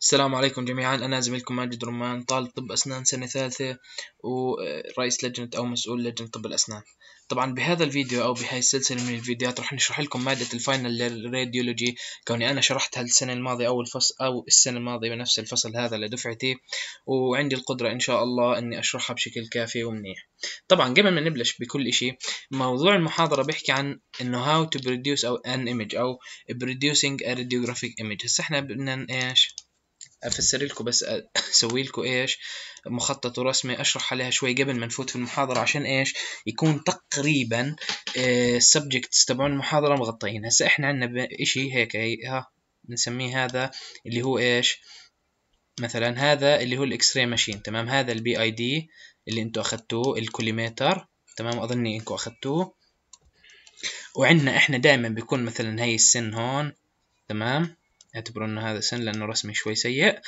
السلام عليكم جميعا أنا زميلكم ماجد رمان طالب طب أسنان سنة ثالثة ورئيس لجنة أو مسؤول لجنة طب الأسنان طبعا بهذا الفيديو أو بهاي السلسلة من الفيديوهات رح نشرح لكم مادة الفاينل راديولوجي كوني أنا شرحتها السنة الماضية أو الفصل أو السنة الماضية بنفس الفصل هذا لدفعتي وعندي القدرة إن شاء الله إني أشرحها بشكل كافي ومنيح طبعا قبل ما نبلش بكل إشي موضوع المحاضرة بيحكي عن إنه هاو تو بروديوس أو ان ايمج أو بروديوسينج ا راديوجرافيك ايمج هسه إحنا بدنا إيش افسر لكم بس اسوي لكم ايش مخطط ورسمه اشرح عليها شوي قبل ما نفوت في المحاضره عشان ايش يكون تقريبا السبجكتس آه، تبعون المحاضره مغطيين هسه احنا عندنا شيء هيك ها بنسميه هذا اللي هو ايش مثلا هذا اللي هو الاكس-راي ماشين تمام هذا البي اي دي اللي انتم اخذتوه الكوليميتر تمام اظني انكم اخذتوه وعندنا احنا دائما بيكون مثلا هي السن هون تمام اعتبروا انه هذا سن لانه رسمي شوي سيء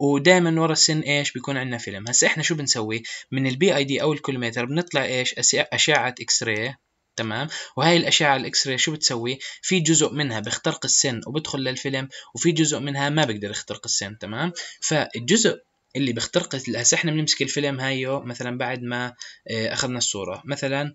ودائما ورا السن ايش بيكون عندنا فيلم هسه احنا شو بنسوي من البي اي دي او الكولوميتر بنطلع ايش اشعه اكس راي تمام وهي الاشعه الاكس راي شو بتسوي في جزء منها بيخترق السن وبدخل للفيلم وفي جزء منها ما بقدر يخترق السن تمام فالجزء اللي بيخترق هسه احنا بنمسك الفيلم هايو مثلا بعد ما آه، اخذنا الصوره مثلا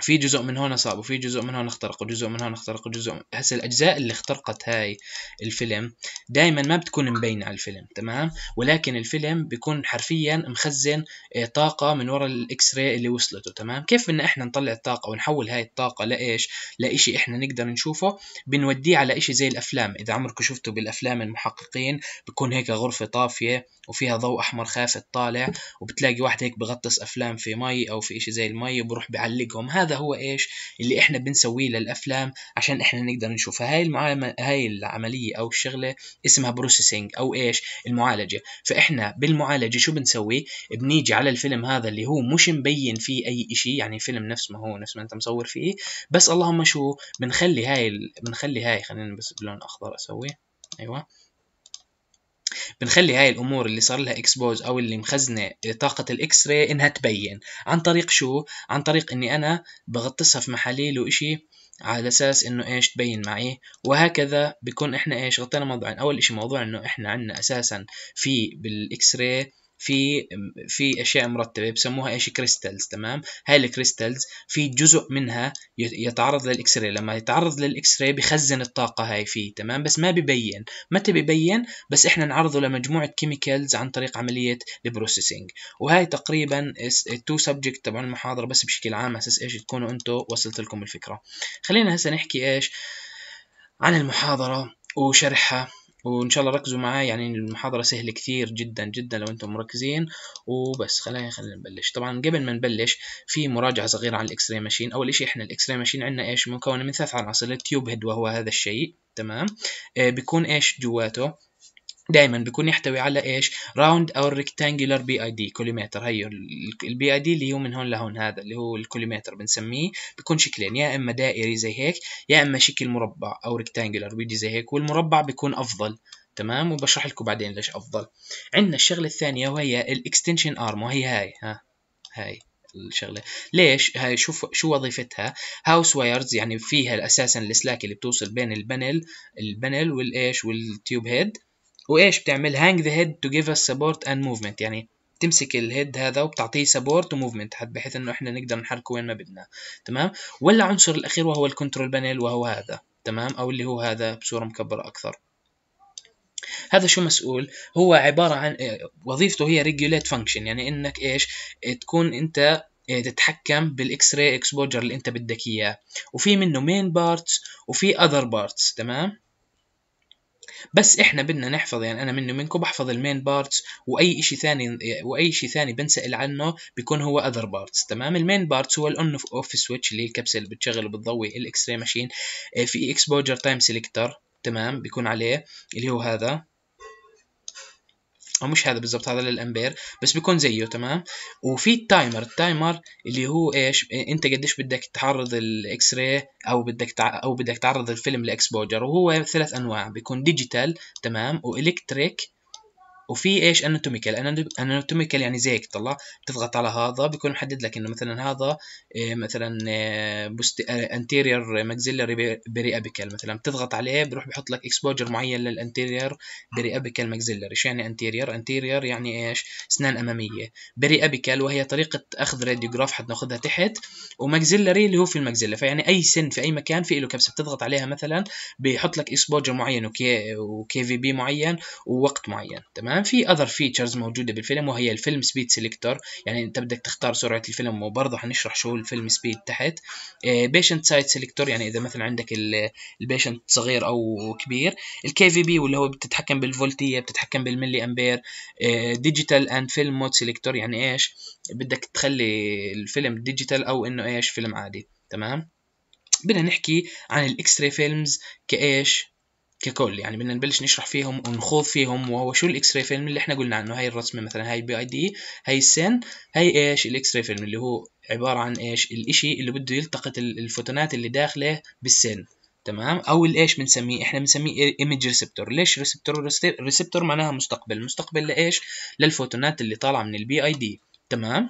في جزء من هون صاب وفي جزء من هون اخترق وجزء من هون اخترق وجزء من... هسه الاجزاء اللي اخترقت هاي الفيلم دائما ما بتكون مبينه على الفيلم تمام ولكن الفيلم بيكون حرفيا مخزن آه، طاقه من وراء الاكس راي اللي وصلته تمام كيف بدنا احنا نطلع الطاقه ونحول هاي الطاقه لايش لإشي احنا نقدر نشوفه بنوديه على إشي زي الافلام اذا عمركم شفتوا بالافلام المحققين بكون هيك غرفه طافيه وفيها ضوء احمر خافت طالع وبتلاقي واحد هيك بغطس افلام في مي او في إشي زي المي وبروح بيعلقهم هذا هو ايش اللي احنا بنسويه للافلام عشان احنا نقدر نشوف هاي المعامل... هاي العمليه او الشغله اسمها بروسيسنج او ايش المعالجه فاحنا بالمعالجه شو بنسوي بنيجي على الفيلم هذا اللي هو مش مبين فيه اي شيء يعني فيلم نفس ما هو نفس ما انت مصور فيه بس اللهم شو بنخلي هاي بنخلي هاي خلينا بس بلون اخضر اسوي ايوه بنخلي هاي الامور اللي صار لها اكسبوز او اللي مخزنه طاقه الاكس راي انها تبين عن طريق شو عن طريق اني انا بغطسها في محاليل وإشي على اساس انه ايش تبين معي وهكذا بكون احنا ايش غطينا موضوعين اول اشي موضوع انه احنا عندنا اساسا في بالاكس راي في في اشياء مرتبه بسموها ايش كريستلز تمام هاي الكريستلز في جزء منها يتعرض للاكس راي لما يتعرض للاكس راي بخزن الطاقه هاي فيه تمام بس ما ببين متى ببين بس احنا نعرضه لمجموعه كيميكلز عن طريق عمليه البروسيسنج وهي تقريبا التو سبجكت تبع المحاضره بس بشكل عام اساس ايش تكونوا انتم وصلت لكم الفكره خلينا هسه نحكي ايش عن المحاضره وشرحها وان شاء الله ركزوا معي يعني المحاضرة سهلة كثير جدا جدا لو انتم مركزين وبس خلينا خلينا نبلش طبعا قبل ما نبلش في مراجعة صغيرة على الاكس راي ماشين اول شيء احنا الاكس راي ماشين عندنا ايش مكونة من ثلاث عناصر التيوب هيد وهو هذا الشيء تمام آه بيكون ايش جواته دائما بيكون يحتوي على ايش راوند او ريكتانجولار بي اي دي كوليمتر هي البي اي دي اللي هو من هون لهون هذا اللي هو الكوليمتر بنسميه بيكون شكلين يا اما دائري زي هيك يا اما شكل مربع او ريكتانجولار بيجي زي هيك والمربع بيكون افضل تمام وبشرح لكم بعدين ليش افضل عندنا الشغله الثانيه وهي الاكستنشن ارم وهي هاي ها هاي الشغله ليش هاي شوف شو وظيفتها هاوس وايرز يعني فيها اساسا الاسلاك اللي بتوصل بين البانل البانل والايش والتيوب هيد وايش بتعمل هانج ذا هيد تو جيف اس سبورت اند موفمنت يعني تمسك الهيد هذا وبتعطيه سبورت وموفمنت بحيث انه احنا نقدر نحركه وين ما بدنا تمام ولا عنصر الاخير وهو الكنترول بانيل وهو هذا تمام او اللي هو هذا بصوره مكبره اكثر هذا شو مسؤول هو عباره عن آه، وظيفته هي ريجوليت فانكشن يعني انك ايش آه، تكون انت آه، تتحكم بالاكس راي اكسبوجر اللي انت بدك اياه وفي منه مين بارتس وفي اذر بارتس تمام بس احنا بدنا نحفظ يعني انا مني منكم بحفظ المين بارتس واي شيء ثاني واي شيء ثاني بنسال عنه بيكون هو اذر بارتس تمام المين بارتس هو الاون اوف سويتش اللي هي الكبسه اللي بتشغل وبتضوي الاكس راي ماشين في اكسبوجر تايم سيلكتر تمام بيكون عليه اللي هو هذا مش هذا بالضبط هذا للامبير بس بيكون زيه تمام وفي التايمر التايمر اللي هو ايش انت قديش بدك تعرض الاكس راي او بدك تع... او بدك تعرض الفيلم لاكسبوجر وهو ثلاث انواع بيكون ديجيتال تمام والكتريك وفي ايش اناتوميكال اناتوميكال يعني زيك طلع تضغط على هذا بيكون محدد لك انه مثلا هذا آه، مثلا انتيرير ماكسيلري بري ابيكال مثلا بتضغط عليه بروح بحط لك اكسبوجر معين للانتيرير بري ابيكال ماكسيلري ايش يعني انتيرير انتيرير يعني ايش اسنان اماميه بري ابيكال وهي طريقه اخذ راديوجراف حناخذها تحت وماكسيلري اللي هو في الماكسيلا فيعني اي سن في اي مكان في له كبسه بتضغط عليها مثلا بيحط لك اكسبوجر معين وكي في بي معين ووقت معين تمام تمام في اذر فيتشرز موجوده بالفيلم وهي الفيلم سبيد سيلكتور يعني انت بدك تختار سرعه الفيلم وبرضه حنشرح شو الفيلم سبيد تحت بيشنت سايد سيلكتور يعني اذا مثلا عندك البيشنت صغير او كبير الكي في بي واللي هو بتتحكم بالفولتيه بتتحكم بالملي امبير ديجيتال اند فيلم مود سيلكتور يعني ايش بدك تخلي الفيلم ديجيتال او انه ايش فيلم عادي تمام بدنا نحكي عن الاكس راي فيلمز كايش ككل يعني بدنا نبلش نشرح فيهم ونخوض فيهم وهو شو الاكس راي فيلم اللي احنا قلنا عنه هاي الرسمه مثلا هاي بي اي دي هاي السن هاي ايش الاكس راي فيلم اللي هو عباره عن ايش الاشي اللي بده يلتقط الفوتونات اللي داخله بالسن تمام او الايش بنسميه احنا بنسميه ايمج ريسبتور ليش ريسبتور ريسبتور معناها مستقبل مستقبل لايش للفوتونات اللي طالعه من البي اي دي تمام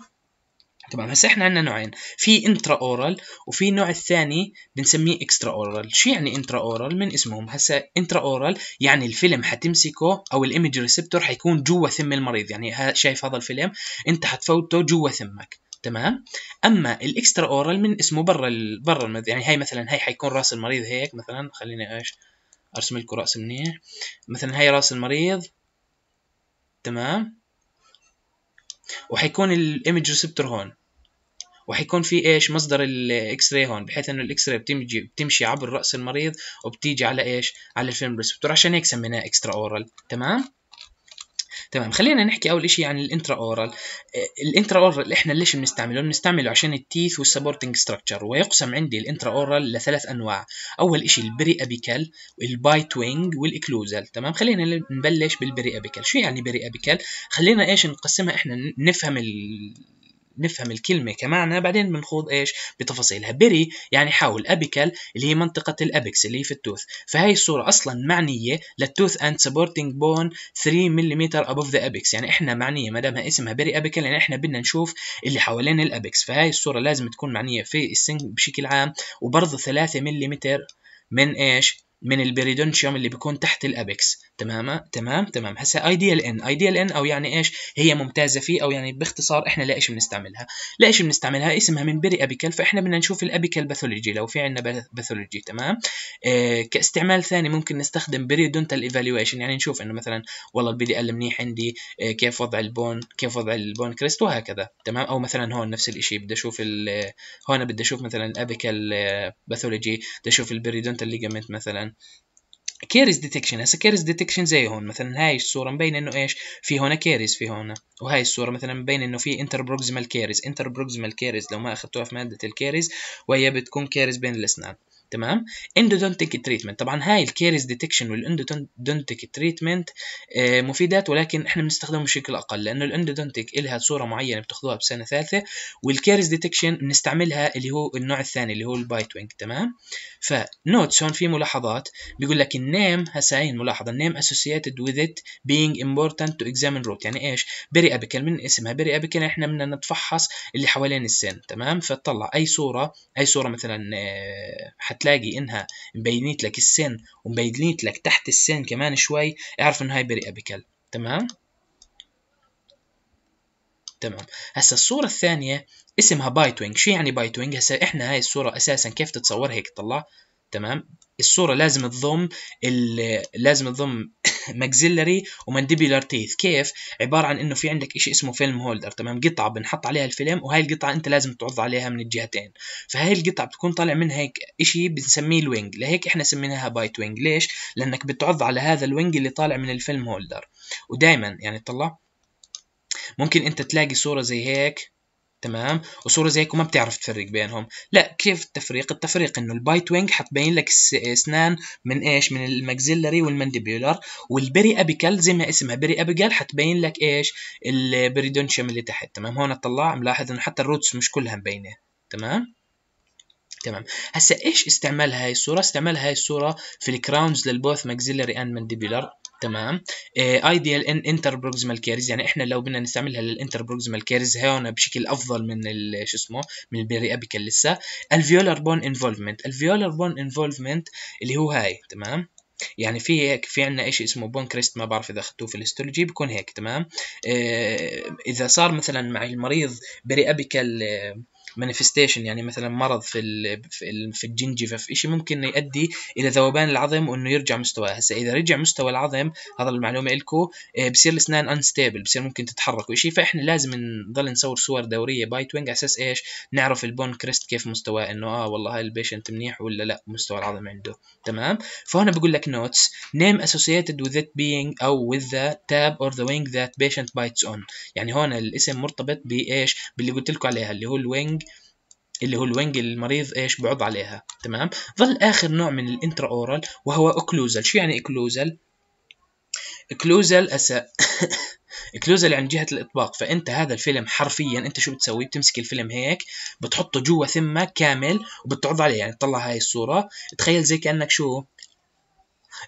تمام هسه احنا عندنا نوعين في انترا اورال وفي نوع الثاني بنسميه اكسترا اورال شو يعني انترا اورال من اسمهم هسه انترا اورال يعني الفيلم حتمسكه او الايمج ريسبتور حيكون جوا ثم المريض يعني شايف هذا الفيلم انت حتفوته جوا ثمك تمام اما الاكسترا اورال من اسمه برا برا المريض يعني هاي مثلا هاي حيكون راس المريض هيك مثلا خليني ايش ارسم لكم راس منيح مثلا هاي راس المريض تمام وحيكون الايمج ريسبتور هون وحيكون في ايش مصدر الاكس راي هون بحيث انه الاكس راي بتمشي بتمشي عبر راس المريض وبتيجي على ايش على الفيلم ريسبتور عشان هيك سميناه اكسترا اورال تمام تمام خلينا نحكي اول شيء عن يعني الانترا اورال إيه، الانترا اورال احنا ليش بنستعمله بنستعمله عشان التيث والسبورتنج ستراكشر ويقسم عندي الانترا اورال لثلاث انواع اول شيء البري ابيكال والبايت وينج والاكلوزال تمام خلينا نبلش بالبري ابيكال شو يعني بري ابيكال خلينا ايش نقسمها احنا نفهم نفهم الكلمة كمعنى بعدين بنخوض إيش بتفاصيلها بري يعني حول أبيكال اللي هي منطقة الأبكس اللي هي في التوث فهي الصورة أصلا معنية للتوث أند سبورتنج بون 3 ملم أبوف ذا أبيكس يعني إحنا معنية ما دامها اسمها بري أبيكال يعني إحنا بدنا نشوف اللي حوالين الأبيكس فهي الصورة لازم تكون معنية في السنج بشكل عام وبرضه 3 ملم من إيش من البريدونشيوم اللي بيكون تحت الأبيكس تمام تمام تمام هسه اي دي ال ان اي دي ال ان او يعني ايش هي ممتازه فيه او يعني باختصار احنا لايش بنستعملها لايش بنستعملها اسمها من بري ابيكال فاحنا بدنا نشوف الابيكال باثولوجي لو في عندنا باثولوجي تمام آه كاستعمال ثاني ممكن نستخدم بري دونتال ايفالويشن يعني نشوف انه مثلا والله البي دي ال منيح عندي آه كيف وضع البون كيف وضع البون كريست وهكذا تمام او مثلا هون نفس الشيء بدي اشوف هون بدي اشوف مثلا الابيكال باثولوجي آه، بدي اشوف دونتال ليجامنت مثلا كيرز ديتكشن هسه كيرز ديتكشن زي هون مثلا هاي الصوره مبين انه ايش في هنا كيرز في هنا وهاي الصوره مثلا مبين انه في انتر بروكسيمال كيرز انتر بروكسيمال كيرز لو ما اخذتوها في ماده الكيرز وهي بتكون كيرز بين الاسنان تمام اندودونتيك تريتمنت طبعا هاي الكيريز ديتكشن والاندودونتيك تريتمنت مفيدات ولكن احنا بنستخدمهم بشكل اقل لانه الاندودونتيك لها صوره معينه بتاخذوها بسنه ثالثه والكيريز ديتكشن بنستعملها اللي هو النوع الثاني اللي هو البايت وينج تمام فنوتس هون في ملاحظات بيقول لك النيم هسا هي الملاحظه النيم اسوسييتد وذ ات بينج امبورتنت تو اكزامين روت يعني ايش بري ابيكال من اسمها بري يعني ابيكال احنا بدنا نتفحص اللي حوالين السن تمام فتطلع اي صوره اي صوره مثلا آه، حتى هتلاقي انها مبينت لك السن ومبينت لك تحت السن كمان شوي اعرف انه هاي بري ابيكال تمام تمام هسا الصورة الثانية اسمها بايت وينج شو يعني بايت وينج هسا احنا هاي الصورة اساسا كيف تتصور هيك تطلع تمام الصورة لازم تضم لازم تضم ماكسيلري ومانديبيولار تيث كيف؟ عبارة عن انه في عندك اشي اسمه فيلم هولدر تمام قطعة بنحط عليها الفيلم وهي القطعة انت لازم تعض عليها من الجهتين فهي القطعة بتكون طالع منها هيك اشي بنسميه الوينج لهيك احنا سميناها بايت وينج ليش؟ لانك بتعض على هذا الوينج اللي طالع من الفيلم هولدر ودائما يعني طلع ممكن انت تلاقي صورة زي هيك تمام وصوره زي هيك وما بتعرف تفرق بينهم لا كيف التفريق التفريق انه البايت وينج حتبين لك اسنان من ايش من الماكسيلري والمانديبولر والبري ابيكال زي ما اسمها بري ابيكال حتبين لك ايش البريدونشم اللي تحت تمام هون طلع ملاحظ انه حتى الروتس مش كلها مبينه تمام تمام هسا ايش استعمال هاي الصوره استعمال هاي الصوره في الكراونز للبوث ماكسيلري اند مانديبولر تمام اي دي ال ان انتر بروكسيمال كيرز يعني احنا لو بدنا نستعملها للانتر بروكسيمال كيرز هون بشكل افضل من شو اسمه من البيري ابيكال لسه الفيولر بون انفولفمنت الفيولر بون انفولفمنت اللي هو هاي تمام يعني في هيك في عندنا شيء اسمه بون كريست ما بعرف اذا اخذتوه في الاستولوجي بيكون هيك تمام آه، اذا صار مثلا مع المريض بري ابيكال آه، مانيفستيشن يعني مثلا مرض في في في الجنجفه في شيء ممكن يؤدي الى ذوبان العظم وانه يرجع مستواه هسه اذا رجع مستوى العظم هذا المعلومه لكم آه، بصير الاسنان انستيبل بصير ممكن تتحرك وشيء فاحنا لازم نضل نصور صور دوريه بايت وينج على اساس ايش نعرف البون كريست كيف مستواه انه اه والله هاي البيشنت منيح ولا لا مستوى العظم عنده تمام فهنا بقول لك نوتس نيم اسوسييتد وذ it بينج او وذ ذا تاب اور ذا وينج ذات بيشنت بايتس اون يعني هون الاسم مرتبط بايش باللي قلت لكم عليها اللي هو الوينج اللي هو اللي المريض ايش بيعض عليها تمام ظل اخر نوع من الانترا اورال وهو اوكلوزال شو يعني اوكلوزال اوكلوزال أس... اوكلوزال يعني جهه الاطباق فانت هذا الفيلم حرفيا انت شو بتسوي بتمسك الفيلم هيك بتحطه جوا ثمك كامل وبتعض عليه يعني تطلع هاي الصوره تخيل زي كانك شو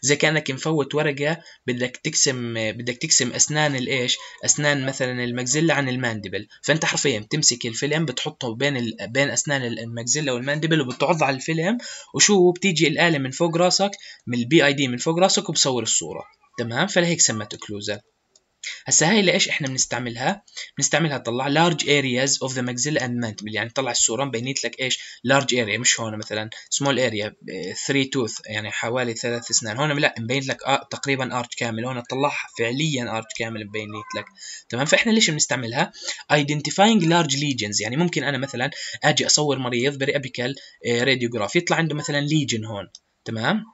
زي كانك مفوت ورقه بدك تقسم بدك تقسم اسنان الايش اسنان مثلا المجزله عن الماندبل فانت حرفيا بتمسك الفيلم بتحطه بين ال... بين اسنان المجزله والماندبل وبتعض على الفيلم وشو بتيجي الاله من فوق راسك من البي اي دي من فوق راسك وبصور الصوره تمام فلهيك سمت كلوزر. هسا هاي لايش احنا بنستعملها بنستعملها تطلع لارج ارياز اوف ذا ماكسيلا اند مانتبل يعني تطلع الصوره مبينت لك ايش لارج اريا مش هون مثلا سمول اريا 3 توث يعني حوالي ثلاث اسنان هون لا مبين لك آه تقريبا ارج كامل هون تطلعها فعليا ارج كامل مبينت لك تمام فاحنا ليش بنستعملها ايدنتيفاينج لارج ليجنز يعني ممكن انا مثلا اجي اصور مريض ابيكال آه، راديوجرافي يطلع عنده مثلا ليجن هون تمام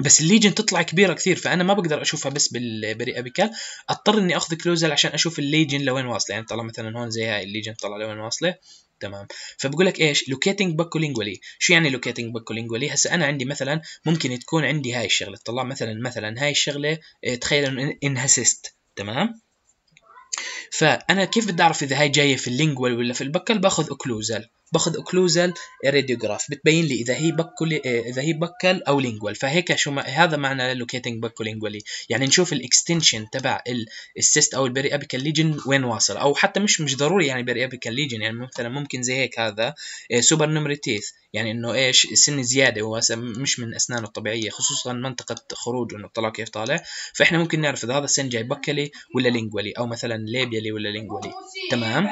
بس الليجن تطلع كبيره كثير فانا ما بقدر اشوفها بس بالبري ابيكال اضطر اني اخذ كلوزل عشان اشوف الليجن لوين واصله يعني طلع مثلا هون زي هاي الليجن طلع لوين واصله تمام فبقول لك ايش لوكيتنج باكولينجولي شو يعني لوكيتنج باكولينجولي هسا انا عندي مثلا ممكن تكون عندي هاي الشغله طلع مثلا مثلا هاي الشغله إيه، تخيل انها سيست تمام فانا كيف بدي اعرف اذا هاي جايه في اللينجوال ولا في البكل باخذ اوكلوزل باخذ اوكلوزال راديوجراف بتبين لي اذا هي بكل اذا هي بكل او لينجوال فهيك شو ما هذا معنى لوكيتنج بكو لينجوالي يعني نشوف الاكستنشن تبع السيست او البري ابيكال ليجن وين واصل او حتى مش مش ضروري يعني بري ابيكال ليجن يعني مثلا ممكن زي هيك هذا سوبر نمري تيث يعني انه ايش سن زياده هو مش من اسنانه الطبيعيه خصوصا منطقه خروج انه طلع كيف طالع فاحنا ممكن نعرف اذا هذا السن جاي بكلي ولا لينجوالي او مثلا ليبيالي ولا لينجوالي تمام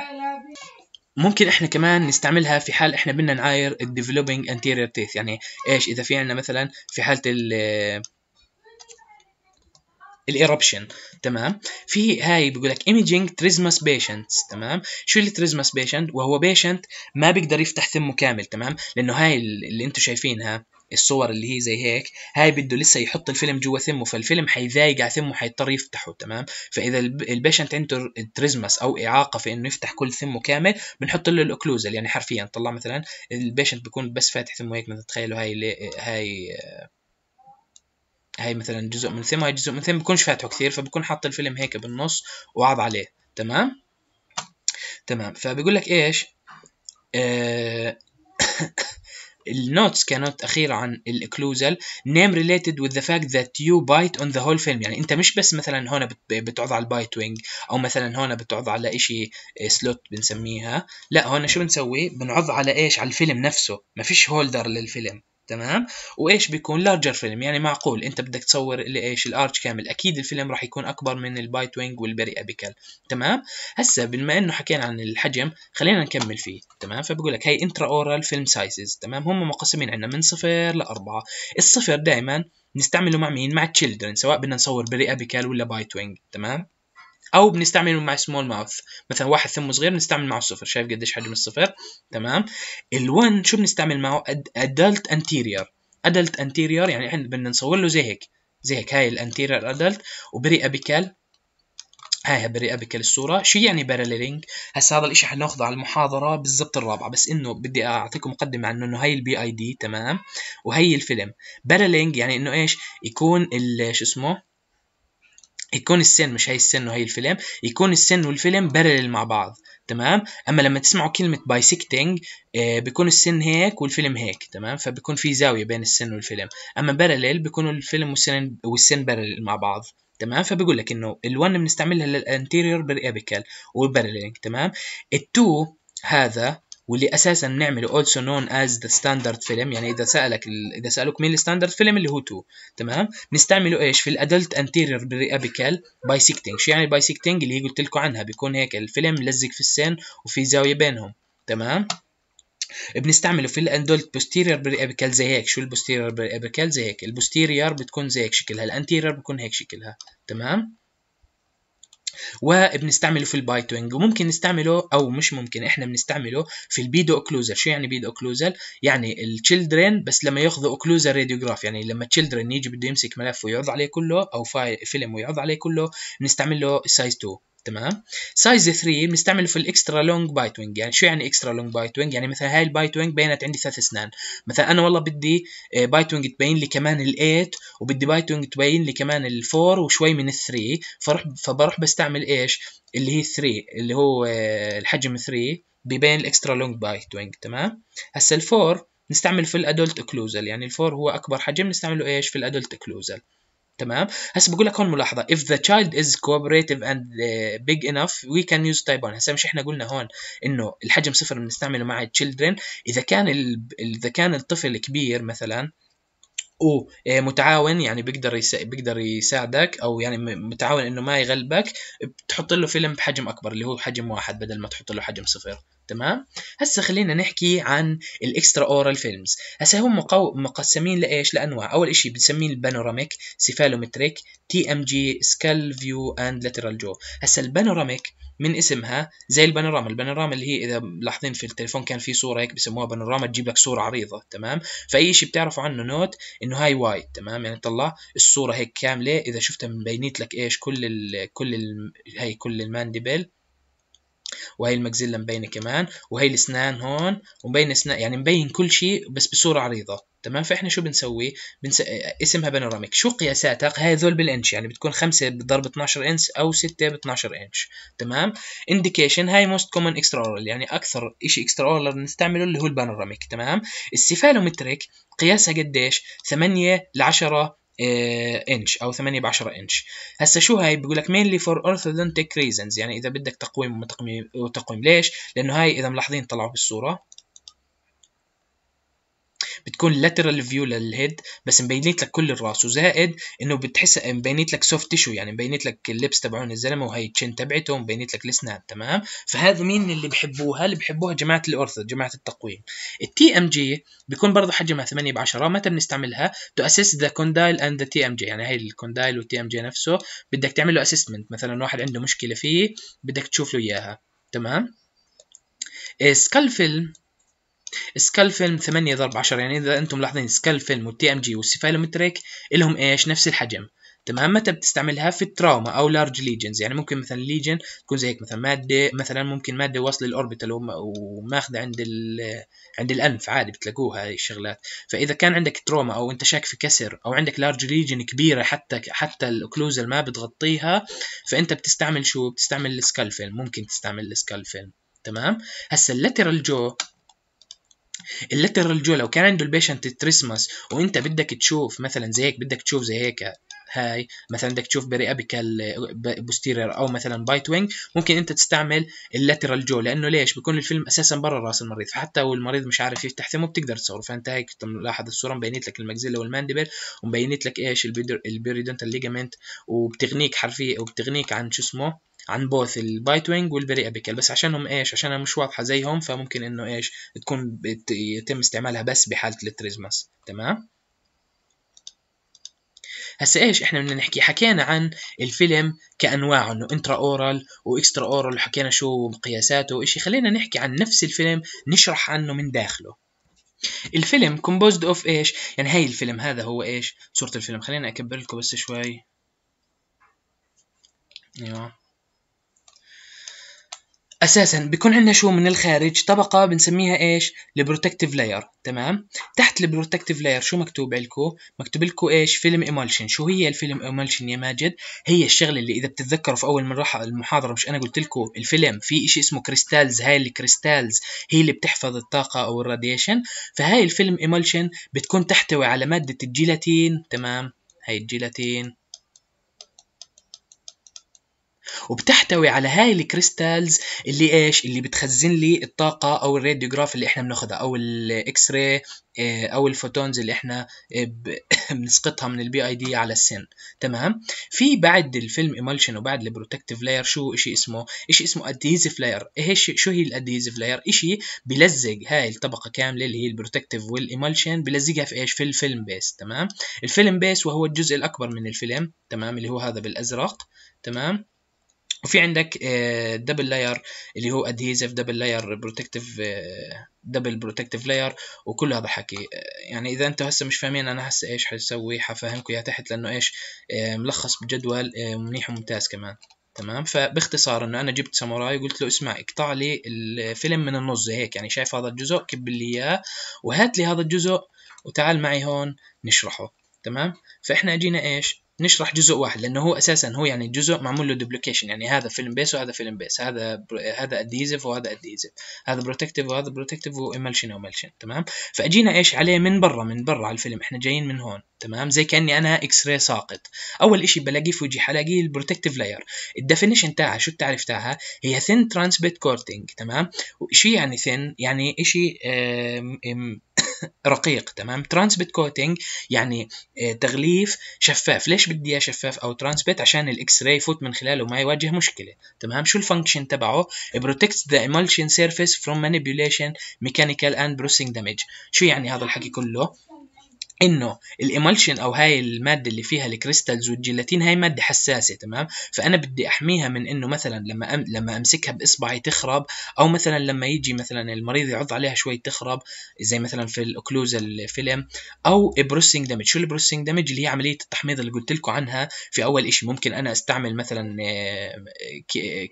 ممكن احنا كمان نستعملها في حال احنا بدنا نعاير الديفلوبينج انتيرير تيث يعني ايش اذا في عندنا مثلا في حاله ال الإيربشن تمام في هاي بيقول لك ايمجينج تريزماس بيشنتس تمام شو اللي تريزماس بيشنت وهو بيشنت ما بيقدر يفتح ثمه كامل تمام لانه هاي اللي انتم شايفينها الصور اللي هي زي هيك هاي بده لسه يحط الفيلم جوا ثمه فالفيلم حيضايق على ثمه حيضطر يفتحه تمام فاذا البيشنت عنده تريزمس او اعاقه في انه يفتح كل ثمه كامل بنحط له الاوكلوزل يعني حرفيا طلع مثلا البيشنت بيكون بس فاتح ثمه هيك مثلا تخيلوا هاي هاي هاي مثلا جزء من ثمه هاي جزء من ثمه بكونش فاتحه كثير فبكون حاط الفيلم هيك بالنص وقعد عليه تمام تمام فبيقول لك ايش آه النوتس كانت أخيرة عن الاكلوزل name related with the fact that you bite on the whole film يعني أنت مش بس مثلا هون بتعض على البايت وينج أو مثلا هون بتعض على إشي سلوت آه، بنسميها لا هون شو بنسوي بنعض على إيش على الفيلم نفسه مفيش هولدر للفيلم تمام وايش بيكون لارجر فيلم يعني معقول انت بدك تصور ايش الارج كامل اكيد الفيلم راح يكون اكبر من البايت وينج والبري ابيكال تمام هسه بما انه حكينا عن الحجم خلينا نكمل فيه تمام فبقول لك هي انترا اورال فيلم سايزز تمام هم مقسمين عندنا من صفر لاربعه الصفر دائما نستعمله مع مين مع تشيلدرن سواء بدنا نصور بري ابيكال ولا بايت وينج تمام او بنستعمله مع سمول ماوث مثلا واحد ثمه صغير بنستعمل معه الصفر شايف قديش حجم الصفر تمام ال1 شو بنستعمل معه ادلت انتيرير ادلت انتيرير يعني احنا بدنا نصور له زي هيك زي هيك هاي الانتيرير ادلت وبري ابيكال هاي بري ابيكال الصوره شو يعني باراليلينج هسا هذا الشيء حناخذه على المحاضره بالضبط الرابعه بس انه بدي اعطيكم مقدمه عنه انه هاي البي اي دي تمام وهي الفيلم بارالينج يعني انه ايش يكون شو اسمه يكون السن مش هي السن وهي الفيلم يكون السن والفيلم بارلل مع بعض تمام اما لما تسمعوا كلمه بايسكتنج آه، بيكون السن هيك والفيلم هيك تمام فبيكون في زاويه بين السن والفيلم اما بارلل بيكون الفيلم والسن والسن بارلل مع بعض تمام فبقول لك انه ال1 بنستعملها للانتيريور بالابيكال والبارلينج تمام ال2 هذا واللي اساسا بنعمله also known as the standard film يعني اذا سالك ال... اذا سالوك مين الستاندرد فيلم اللي هو 2 تمام بنستعمله ايش في الادلت انتيريور ابيكال بايسكتنج شو يعني بايسكتنج اللي هي قلت لكم عنها بيكون هيك الفيلم ملزق في السن وفي زاويه بينهم تمام بنستعمله في الادلت بوستيريور ابيكال زي هيك شو البوستيريور ابيكال زي هيك البوستيرير بتكون زي هيك شكلها الانتيرير بتكون هيك شكلها تمام وبنستعمله في البايتوينج وممكن نستعمله او مش ممكن احنا بنستعمله في البيدو اوكلوزر شو يعني بيدو اوكلوزر يعني التشيلدرن بس لما ياخذوا اوكلوزر راديوجراف يعني لما التشيلدرن يجي بده يمسك ملف ويعرض عليه كله او فيلم ويعرض عليه كله بنستعمل له سايز 2 تمام سايز 3 بنستعمله في الاكسترا لونج بايت وينج يعني شو يعني اكسترا لونج بايت وينج يعني مثلا هاي البايت وينج بينت عندي ثلاث اسنان مثلا انا والله بدي آه، بايت وينج تبين لي كمان ال8 وبدي بايت وينج تبين لي كمان ال4 وشوي من ال3 فبروح فبروح بستعمل ايش اللي هي 3 اللي هو آه، الحجم 3 ببين الاكسترا لونج بايت وينج تمام هسا ال4 نستعمل في الادولت اوكلوزال يعني الفور هو اكبر حجم نستعمله ايش في الادولت اوكلوزال تمام هسه بقول لك هون ملاحظه if the child is cooperative and uh, big enough we can use type 1 هسه مش احنا قلنا هون انه الحجم صفر بنستعمله مع children اذا كان ال... اذا كان الطفل كبير مثلا ومتعاون uh, يعني بيقدر يسا... بيقدر يساعدك او يعني متعاون انه ما يغلبك بتحط له فيلم بحجم اكبر اللي هو حجم واحد بدل ما تحط له حجم صفر تمام هسه خلينا نحكي عن الاكسترا اورال فيلمز هسه هم مقو... مقسمين لايش لانواع اول شيء بنسميه البانوراميك سيفالومتريك تي ام جي سكال فيو اند لاترال جو هسه البانوراميك من اسمها زي البانوراما البانوراما اللي هي اذا ملاحظين في التليفون كان في صوره هيك بسموها بانوراما تجيب لك صوره عريضه تمام فاي شيء بتعرفوا عنه نوت انه هاي وايد تمام يعني طلع الصوره هيك كامله اذا شفتها مبينيت لك ايش كل ال... كل ال... هي كل المانديبل وهي المجزله مبينه كمان وهي الاسنان هون ومبين اسنان يعني مبين كل شيء بس بصوره عريضه تمام فاحنا شو بنسوي بنس... اسمها بانوراميك شو قياساتك هاي ذول بالانش يعني بتكون 5 بضرب 12 انش او 6 ب 12 انش تمام انديكيشن هاي موست كومن اكسترا اورال يعني اكثر شيء اكسترا اورال بنستعمله اللي هو البانوراميك تمام السيفالومتريك قياسها قديش 8 ل 10 انش آه، او 8 ب 10 انش هسه شو هاي بيقول لك مينلي فور orthodontic ريزنز يعني اذا بدك تقويم وتقويم ليش لانه هاي اذا ملاحظين طلعوا بالصوره بتكون لاترال فيو للهيد بس مبينت لك كل الراس وزائد انه بتحس مبينت لك سوفت تيشو يعني مبينت لك اللبس تبعون الزلمه وهي التشين تبعته مبينت لك السناب تمام فهذا مين اللي بحبوها اللي بحبوها جماعه الاورثو جماعه التقويم التي ام جي بيكون برضه حجمها 8 ب 10 متى بنستعملها تو اسيس ذا كوندايل اند ذا تي ام جي يعني هي الكوندايل والتي ام جي نفسه بدك تعمل له اسسمنت مثلا واحد عنده مشكله فيه بدك تشوف له اياها تمام سكال إيه، فيلم سكال فيلم 8 ضرب 10 يعني اذا انتم ملاحظين سكال فيلم والتي ام جي والسيفالومتريك لهم ايش نفس الحجم تمام متى بتستعملها في التراوما او لارج ليجنز يعني ممكن مثلا ليجن تكون زي هيك مثلا ماده مثلا ممكن ماده واصله للاوربيتال وماخذه عند ال عند الانف عادي بتلاقوها هاي الشغلات فاذا كان عندك تروما او انت شاك في كسر او عندك لارج ليجن كبيره حتى حتى الاوكلوزل ما بتغطيها فانت بتستعمل شو بتستعمل السكال فيلم ممكن تستعمل السكال فيلم تمام هسا اللاترال جو اللترال جو لو كان عنده البيشنت تريسماس وانت بدك تشوف مثلا زي هيك بدك تشوف زي هيك هاي مثلا بدك تشوف بري ابيكال بوستيرير او مثلا بايت وينج ممكن انت تستعمل اللاترال جو لانه ليش بيكون الفيلم اساسا برا راس المريض فحتى لو المريض مش عارف يفتح فمه بتقدر تصوره فانت هيك ملاحظ الصوره مبينت لك المجزله والمانديبل ومبينت لك ايش البيريدونتال ليجامنت وبتغنيك حرفيا وبتغنيك عن شو اسمه عن بوث البايت وينج والبري ابيكال بس عشانهم ايش عشانها مش واضحه زيهم فممكن انه ايش تكون يتم استعمالها بس بحاله التريزماس تمام هسا ايش احنا بدنا نحكي حكينا عن الفيلم كانواعه انه انترا اورال واكسترا اورال حكينا شو مقياساته وشيء خلينا نحكي عن نفس الفيلم نشرح عنه من داخله الفيلم كومبوزد اوف ايش يعني هاي الفيلم هذا هو ايش صورة الفيلم خلينا اكبر لكم بس شوي ايوه اساسا بيكون عندنا شو من الخارج طبقه بنسميها ايش البروتكتيف لاير تمام تحت البروتكتيف لاير شو مكتوب لكم مكتوب لكم ايش فيلم ايمولشن شو هي الفيلم ايمولشن يا ماجد هي الشغله اللي اذا بتتذكروا في اول مره المحاضره مش انا قلت لكم الفيلم في شيء اسمه كريستالز هاي الكريستالز هي اللي بتحفظ الطاقه او الراديشن فهاي الفيلم ايمولشن بتكون تحتوي على ماده الجيلاتين تمام هاي الجيلاتين وبتحتوي على هاي الكريستالز اللي ايش اللي بتخزن لي الطاقه او الراديوجراف اللي احنا بناخذها او الاكس راي او الفوتونز اللي احنا إيه، بنسقطها من البي اي دي على السن تمام في بعد الفيلم ايمالشن وبعد البروتكتيف لاير شو شيء اسمه شيء اسمه ادهيزيف لاير ايش شو هي الادهيزيف لاير شيء بلزق هاي الطبقه كامله اللي هي البروتكتيف والايمولشن بلزقها في ايش في الفيلم بيس تمام الفيلم بيس وهو الجزء الاكبر من الفيلم تمام اللي هو هذا بالازرق تمام وفي عندك دبل آه، لاير اللي هو اديزف دبل لاير بروتكتيف دبل بروتكتيف لاير وكل هذا حكي يعني اذا انتم هسه مش فاهمين انا هسه ايش حسوي حفهمكم اياها تحت لانه ايش آه، ملخص بجدول آه، منيح وممتاز كمان تمام فباختصار انه انا جبت ساموراي وقلت له اسمع اقطع لي الفيلم من النص زي هيك يعني شايف هذا الجزء كب لي اياه وهات لي هذا الجزء وتعال معي هون نشرحه تمام فاحنا اجينا ايش نشرح جزء واحد لانه هو اساسا هو يعني جزء معمول له دوبليكيشن يعني هذا فيلم بيس وهذا فيلم بيس هذا هذا اديزف وهذا اديزف هذا بروتكتيف وهذا بروتكتيف واملشن واملشن تمام فاجينا ايش عليه من برا من برا على الفيلم احنا جايين من هون تمام زي كاني انا اكس راي ساقط اول شيء بلاقيه في وجهي حلاقيه البروتكتيف لاير الديفينيشن تاعها شو التعريف تاعها هي ثين ترانسبيت كورتنج تمام شو يعني ثين يعني شيء رقيق تمام ترانسبت كوتينج يعني آه، تغليف شفاف ليش بدي اياه شفاف او ترانسبت عشان الاكس راي يفوت من خلاله وما يواجه مشكله تمام شو الفانكشن تبعه بروتكت ذا emulsion surface from manipulation mechanical and بروسينج damage شو يعني هذا الحكي كله انه الايمالشن او هاي الماده اللي فيها الكريستالز والجيلاتين هاي ماده حساسه تمام فانا بدي احميها من انه مثلا لما أم لما امسكها باصبعي تخرب او مثلا لما يجي مثلا المريض يعض عليها شوي تخرب زي مثلا في الاوكلوز الفيلم او بروسنج دامج شو البروسنج دامج اللي هي عمليه التحميض اللي قلت لكم عنها في اول شيء ممكن انا استعمل مثلا آه،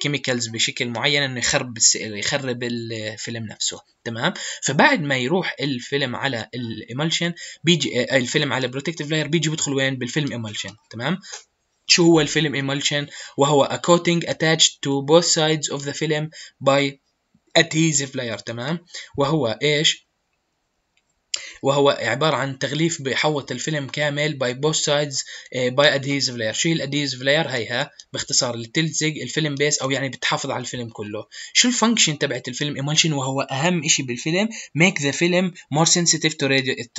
كيميكالز بشكل معين انه يخرب يخرب الفيلم نفسه تمام فبعد ما يروح الفيلم على الايمولشن بيجي آه، آه، الفيلم على بروتكتيف لاير بيجي بيدخل وين بالفيلم ايمولشن تمام شو هو الفيلم ايمولشن وهو ا كوتينج اتاتش تو بوث سايدز اوف ذا فيلم باي adhesive لاير تمام وهو ايش وهو عبارة عن تغليف بيحوط الفيلم كامل باي بوث سايدز باي ادهيزيف لاير شيل الادهيزيف لاير هيها باختصار اللي تلزق الفيلم بيس او يعني بتحافظ على الفيلم كله شو الفانكشن تبعت الفيلم ايمولشن وهو اهم شيء بالفيلم ميك ذا فيلم مور سنسيتيف تو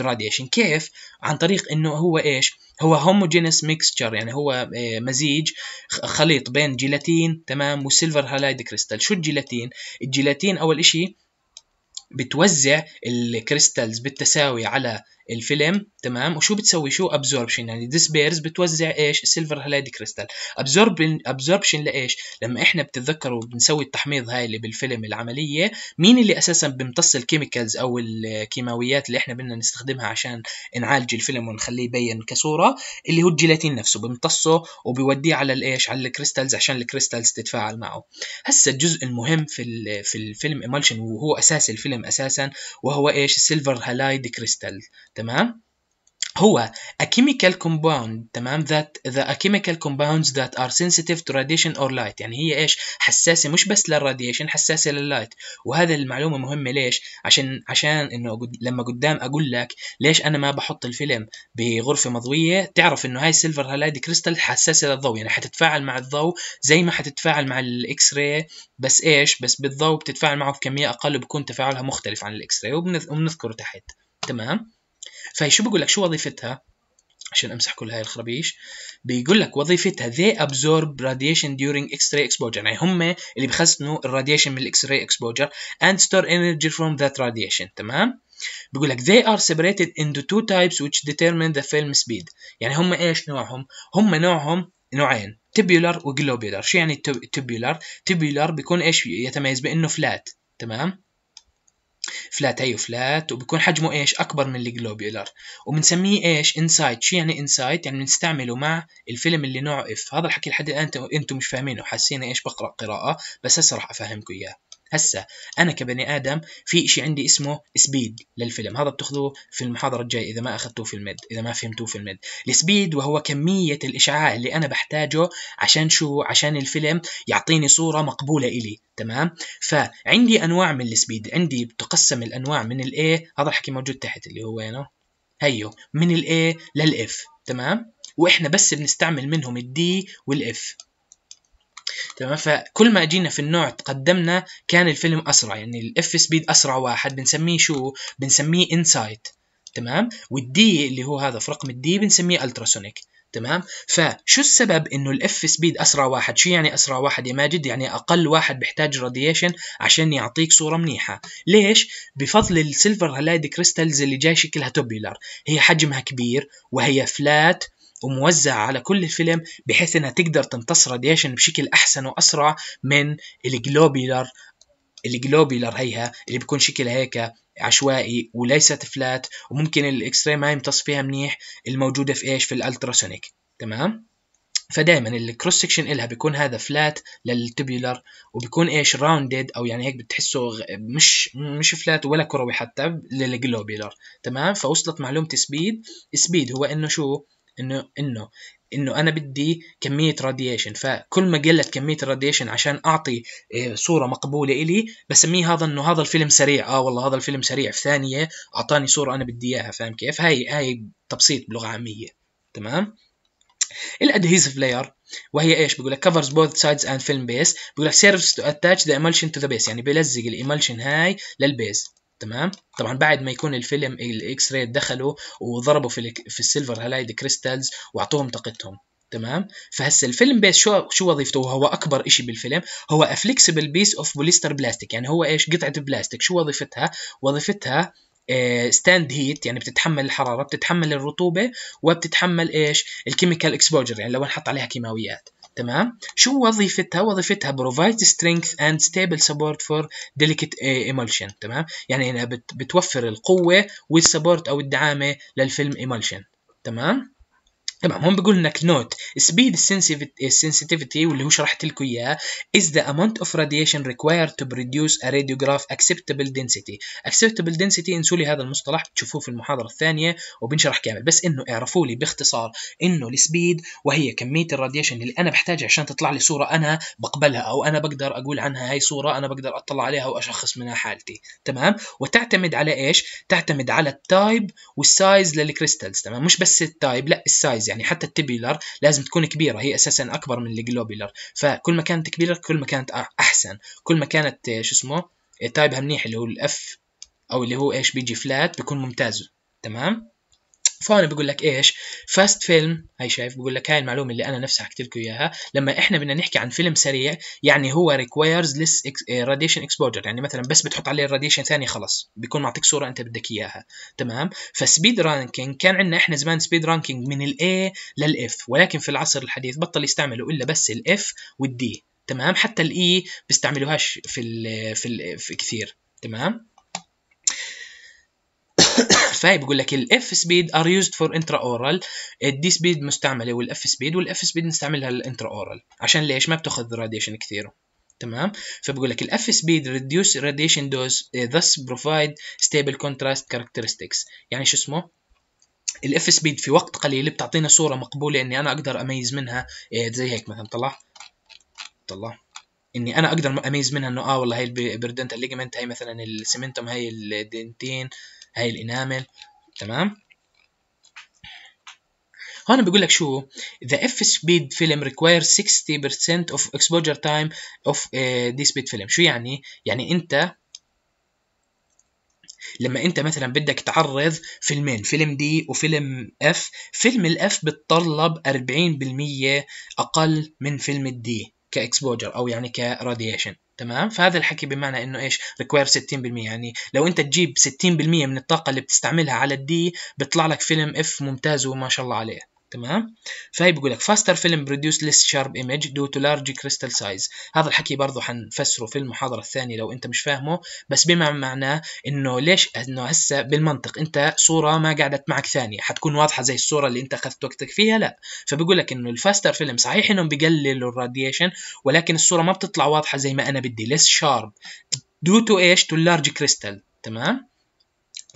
راديشن كيف عن طريق انه هو ايش هو هوموجينس ميكستشر يعني هو آه، مزيج خليط بين جيلاتين تمام وسيلفر هالايد كريستال شو الجيلاتين الجيلاتين اول شيء بتوزع الكريستالز بالتساوي على الفيلم تمام وشو بتسوي شو ابزوربشن يعني ديسبيرز بتوزع ايش السيلفر هلايد كريستال ابزوربشن لايش لما احنا بتتذكروا بنسوي التحميض هاي اللي بالفيلم العمليه مين اللي اساسا بيمتص الكيميكلز او الكيماويات اللي احنا بدنا نستخدمها عشان نعالج الفيلم ونخليه يبين كصوره اللي هو الجيلاتين نفسه بيمتصه وبيوديه على الايش على الكريستالز عشان الكريستالز تتفاعل معه هسه الجزء المهم في في الفيلم ايمولشن وهو اساس الفيلم اساسا وهو ايش السيلفر هلايد كريستال تمام هو a chemical compound تمام that the a chemical compounds that are sensitive to radiation or light يعني هي ايش حساسه مش بس للراديشن حساسه لللايت وهذا المعلومه مهمه ليش عشان عشان انه لما قدام اقول لك ليش انا ما بحط الفيلم بغرفه مضويه تعرف انه هاي السيلفر هالايد كريستال حساسه للضوء يعني حتتفاعل مع الضوء زي ما حتتفاعل مع الاكس راي بس ايش بس بالضوء بتتفاعل معه بكميه اقل وبكون تفاعلها مختلف عن الاكس راي وبنذكره تحت تمام فهي شو بقول لك شو وظيفتها عشان امسح كل هاي الخرابيش بيقول لك وظيفتها they absorb radiation during x-ray exposure يعني هم اللي بخزنوا الراديشن من الاكس ray exposure and store energy from that radiation تمام بيقول لك they are separated into two types which determine the film speed يعني هم ايش نوعهم هم نوعهم نوعين tubular وglobular شو يعني tubular tubular بيكون ايش يتميز بانه فلات تمام فلات هي فلات وبكون حجمه ايش اكبر من الجلوبيولر وبنسميه ايش انسايت شو يعني انسايت يعني بنستعمله مع الفيلم اللي نوعه اف هذا الحكي لحد الان انتم مش فاهمينه حاسين ايش بقرا قراءه بس هسه راح افهمكم اياه هسه انا كبني ادم في شيء عندي اسمه سبيد للفيلم هذا بتاخذوه في المحاضره الجايه اذا ما اخذتوه في المد اذا ما فهمتوه في المد السبيد وهو كميه الاشعاع اللي انا بحتاجه عشان شو عشان الفيلم يعطيني صوره مقبوله الي تمام فعندي انواع من السبيد عندي بتقسم الانواع من الاي هذا الحكي موجود تحت اللي هو وينه هيو من الاي للاف تمام واحنا بس بنستعمل منهم الدي والاف تمام فكل ما اجينا في النوع تقدمنا كان الفيلم اسرع يعني الاف سبيد اسرع واحد بنسميه شو بنسميه انسايت تمام والدي اللي هو هذا في رقم الدي بنسميه التراسونيك تمام فشو السبب انه الاف سبيد اسرع واحد شو يعني اسرع واحد يا ماجد يعني اقل واحد بيحتاج راديشن عشان يعطيك صوره منيحه ليش بفضل السيلفر هلايد كريستالز اللي جاي شكلها توبيلر هي حجمها كبير وهي فلات وموزعة على كل الفيلم بحيث انها تقدر تمتص راديشن بشكل احسن واسرع من الجلوبيلر الجلوبيلر هيها اللي بيكون شكلها هيك عشوائي وليست فلات وممكن الاكستريم ما يمتص فيها منيح الموجوده في ايش في الالتراسونيك تمام فدائما الكروس سكشن إلها بيكون هذا فلات للتبيولر وبيكون ايش راوندد او يعني هيك بتحسه مش مش فلات ولا كروي حتى للجلوبيلر تمام فوصلت معلومه سبيد سبيد هو انه شو انه انه انه انا بدي كميه راديشن فكل ما قلت كميه الراديشن عشان اعطي إيه، صوره مقبوله الي بسميه هذا انه هذا الفيلم سريع اه والله هذا الفيلم سريع في ثانيه اعطاني صوره انا بدي اياها فاهم كيف هاي هاي تبسيط بلغه عاميه تمام الادهيزف لاير وهي ايش بيقول لك كفرز بوث سايدز اند فيلم بيس بيقول لك سيرفز تو اتاتش ذا emulsion تو ذا بيس يعني بيلزق الايمولشن هاي للبيس تمام طبعا بعد ما يكون الفيلم الاكس راي دخلوا وضربوا في في السيلفر هالايد كريستالز واعطوهم طاقتهم تمام فهسه الفيلم بيس شو شو وظيفته وهو اكبر شيء بالفيلم هو افليكسبل بيس اوف بوليستر بلاستيك يعني هو ايش قطعه بلاستيك شو وظيفتها وظيفتها ستاند uh, هيت يعني بتتحمل الحراره بتتحمل الرطوبه وبتتحمل ايش الكيميكال اكسبوجر يعني لو نحط عليها كيماويات تمام شو وظيفتها وظيفتها بروفايد سترينث اند ستيبل سبورت فور ديليكيت ايمولشن تمام يعني انها بتوفر القوه والسبورت او الدعامه للفيلم ايمولشن تمام تمام هون بيقول لك نوت سبيد سنسيتيفيتي واللي هو شرحت لكم اياه is the amount of radiation required to produce a radiograph acceptable density acceptable density انسوا لي هذا المصطلح بتشوفوه في المحاضره الثانيه وبنشرح كامل بس انه اعرفوا لي باختصار انه السبيد وهي كميه الراديشن اللي انا بحتاجها عشان تطلع لي صوره انا بقبلها او انا بقدر اقول عنها هاي صوره انا بقدر اطلع عليها واشخص منها حالتي تمام وتعتمد على ايش تعتمد على التايب والسايز للكريستالز تمام مش بس التايب لا السايز يعني يعني حتى التبيلر لازم تكون كبيره هي اساسا اكبر من الجلوبيلر فكل ما كانت كبيره كل ما كانت احسن كل ما كانت آه، شو اسمه آه، تايبها منيح اللي هو الاف او اللي هو ايش بيجي فلات بيكون ممتاز تمام فانا بقول لك ايش فاست فيلم هاي شايف بقول لك هاي المعلومه اللي انا نفسي حكيت لكم اياها لما احنا بدنا نحكي عن فيلم سريع يعني هو ريكوايرز ليس راديشن اكسبوجر يعني مثلا بس بتحط عليه الراديشن ثاني خلص بيكون معطيك صوره انت بدك اياها تمام فسبيد رانكينج كان عندنا احنا زمان سبيد رانكينج من الاي للاف ولكن في العصر الحديث بطل يستعملوا الا بس الاف والدي تمام حتى الاي e بيستعملوهاش في الـ في, الـ في كثير تمام فهي بقول لك الاف سبيد ار يوزد فور انترا اورال الدي سبيد مستعمله والاف سبيد والاف سبيد نستعملها للانترا اورال عشان ليش ما بتاخذ راديشن كثيره تمام فبقول لك الاف سبيد ريديوس راديشن دوز ذس بروفايد ستيبل كونتراست كاركترستكس يعني شو اسمه الاف سبيد في وقت قليل بتعطينا صوره مقبوله اني انا اقدر اميز منها uh, زي هيك مثلا طلع طلع اني انا اقدر اميز منها انه اه والله هي البردنتال الليجمنت هي مثلا السيمنتوم هي الدنتين هاي الانامل تمام هون بيقول لك شو the f speed film requires 60% of exposure time of uh, this speed film شو يعني يعني انت لما انت مثلا بدك تعرض فيلمين فيلم دي وفيلم اف فيلم الاف بتطلب 40% اقل من فيلم الدي كاكسبوجر او يعني كراديشن تمام فهذا الحكي بمعنى انه ايش ريكوير 60% يعني لو انت تجيب 60% من الطاقه اللي بتستعملها على الدي بيطلع لك فيلم اف ممتاز وما شاء الله عليه تمام فهي بيقول لك فاستر فيلم بروديوس ليس شارب ايمج دو تو لارج كريستال سايز هذا الحكي برضه حنفسره في المحاضره الثانيه لو انت مش فاهمه بس بما معناه انه ليش انه هسه بالمنطق انت صوره ما قعدت معك ثانيه حتكون واضحه زي الصوره اللي انت اخذت وقتك فيها لا فبيقول لك انه الفاستر فيلم صحيح انهم بيقللوا الراديشن ولكن الصوره ما بتطلع واضحه زي ما انا بدي ليس شارب دو تو ايش تو لارج كريستال تمام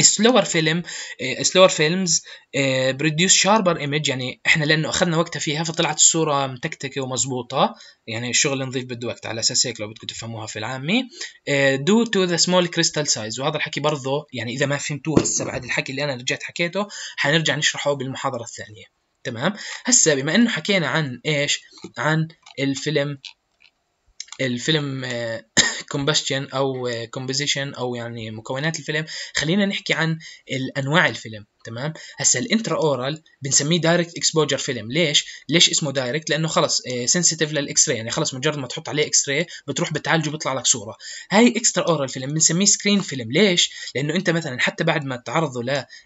سلور فيلم سلور فيلمز بروديوس شاربر ايمج يعني احنا لانه اخذنا وقتها فيها فطلعت الصوره متكتكه ومزبوطه يعني الشغل نظيف بده وقت على اساس هيك لو بدكم تفهموها في العامي دو تو ذا سمول كريستال سايز وهذا الحكي برضه يعني اذا ما فهمتوه هسه بعد الحكي اللي انا رجعت حكيته حنرجع نشرحه بالمحاضره الثانيه تمام هسه بما انه حكينا عن ايش عن الفيلم الفيلم uh, الكومبشن او كومبوزيشن آه, او يعني مكونات الفيلم خلينا نحكي عن انواع الفيلم تمام هسه الانترا اورال بنسميه دايركت اكسبوجر فيلم ليش ليش اسمه دايركت لانه خلص سنسيتيف آه، للاكس راي يعني خلص مجرد ما تحط عليه اكس راي بتروح بتعالجه بيطلع لك صوره هاي اكسترا اورال فيلم بنسميه سكرين فيلم ليش لانه انت مثلا حتى بعد ما تعرضه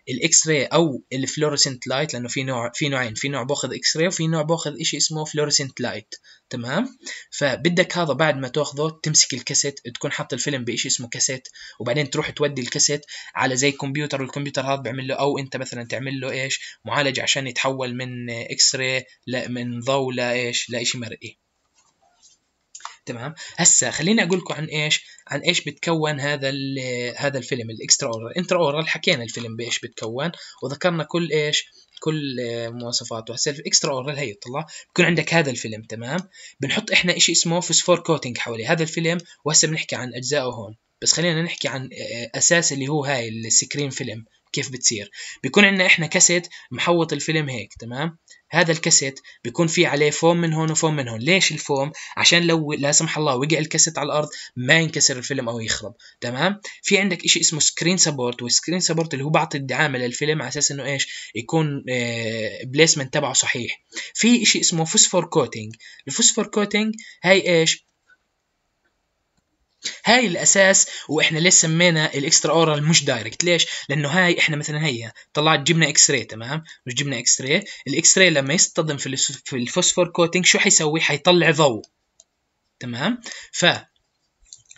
للاكس راي او الفلوريسنت لايت لانه في نوع في نوعين في نوع باخذ اكس راي وفي نوع باخذ شيء اسمه فلوريسنت لايت تمام فبدك هذا بعد ما تاخذه تمسك الكاسيت تكون حاط الفيلم بشيء اسمه كاسيت وبعدين تروح تودي الكاسيت على زي كمبيوتر والكمبيوتر هذا بيعمل له او انت انت مثلا تعمل له ايش معالجه عشان يتحول من اكس راي من ضوء لايش لشيء مرئي إيه. تمام هسه خليني اقول لكم عن ايش عن ايش بتكون هذا هذا الفيلم الاكسترا اورال الانترا اورال حكينا الفيلم بايش بتكون وذكرنا كل ايش كل مواصفاته هسه الاكسترا اورال هي طلع بكون عندك هذا الفيلم تمام بنحط احنا شيء اسمه فوسفور كوتنج حواليه هذا الفيلم وهسه بنحكي عن اجزائه هون بس خلينا نحكي عن اساس اللي هو هاي السكرين فيلم كيف بتصير بيكون عندنا احنا كاسيت محوط الفيلم هيك تمام هذا الكاسيت بيكون في عليه فوم من هون وفوم من هون ليش الفوم عشان لو لا سمح الله وقع الكاسيت على الارض ما ينكسر الفيلم او يخرب تمام في عندك شيء اسمه سكرين سبورت والسكرين سبورت اللي هو بعطي الدعامه للفيلم على اساس انه ايش يكون بليسمنت آه، تبعه صحيح في شيء اسمه فوسفور كوتينج الفوسفور كوتينج هاي ايش هاي الاساس واحنا ليش سمينا الاكسترا اورال مش دايركت ليش لانه هاي احنا مثلا هي طلعت جبنا اكس راي تمام مش جبنا اكس راي الاكس راي لما يصطدم في الفوسفور كوتينج شو حيسوي حيطلع ضوء تمام ف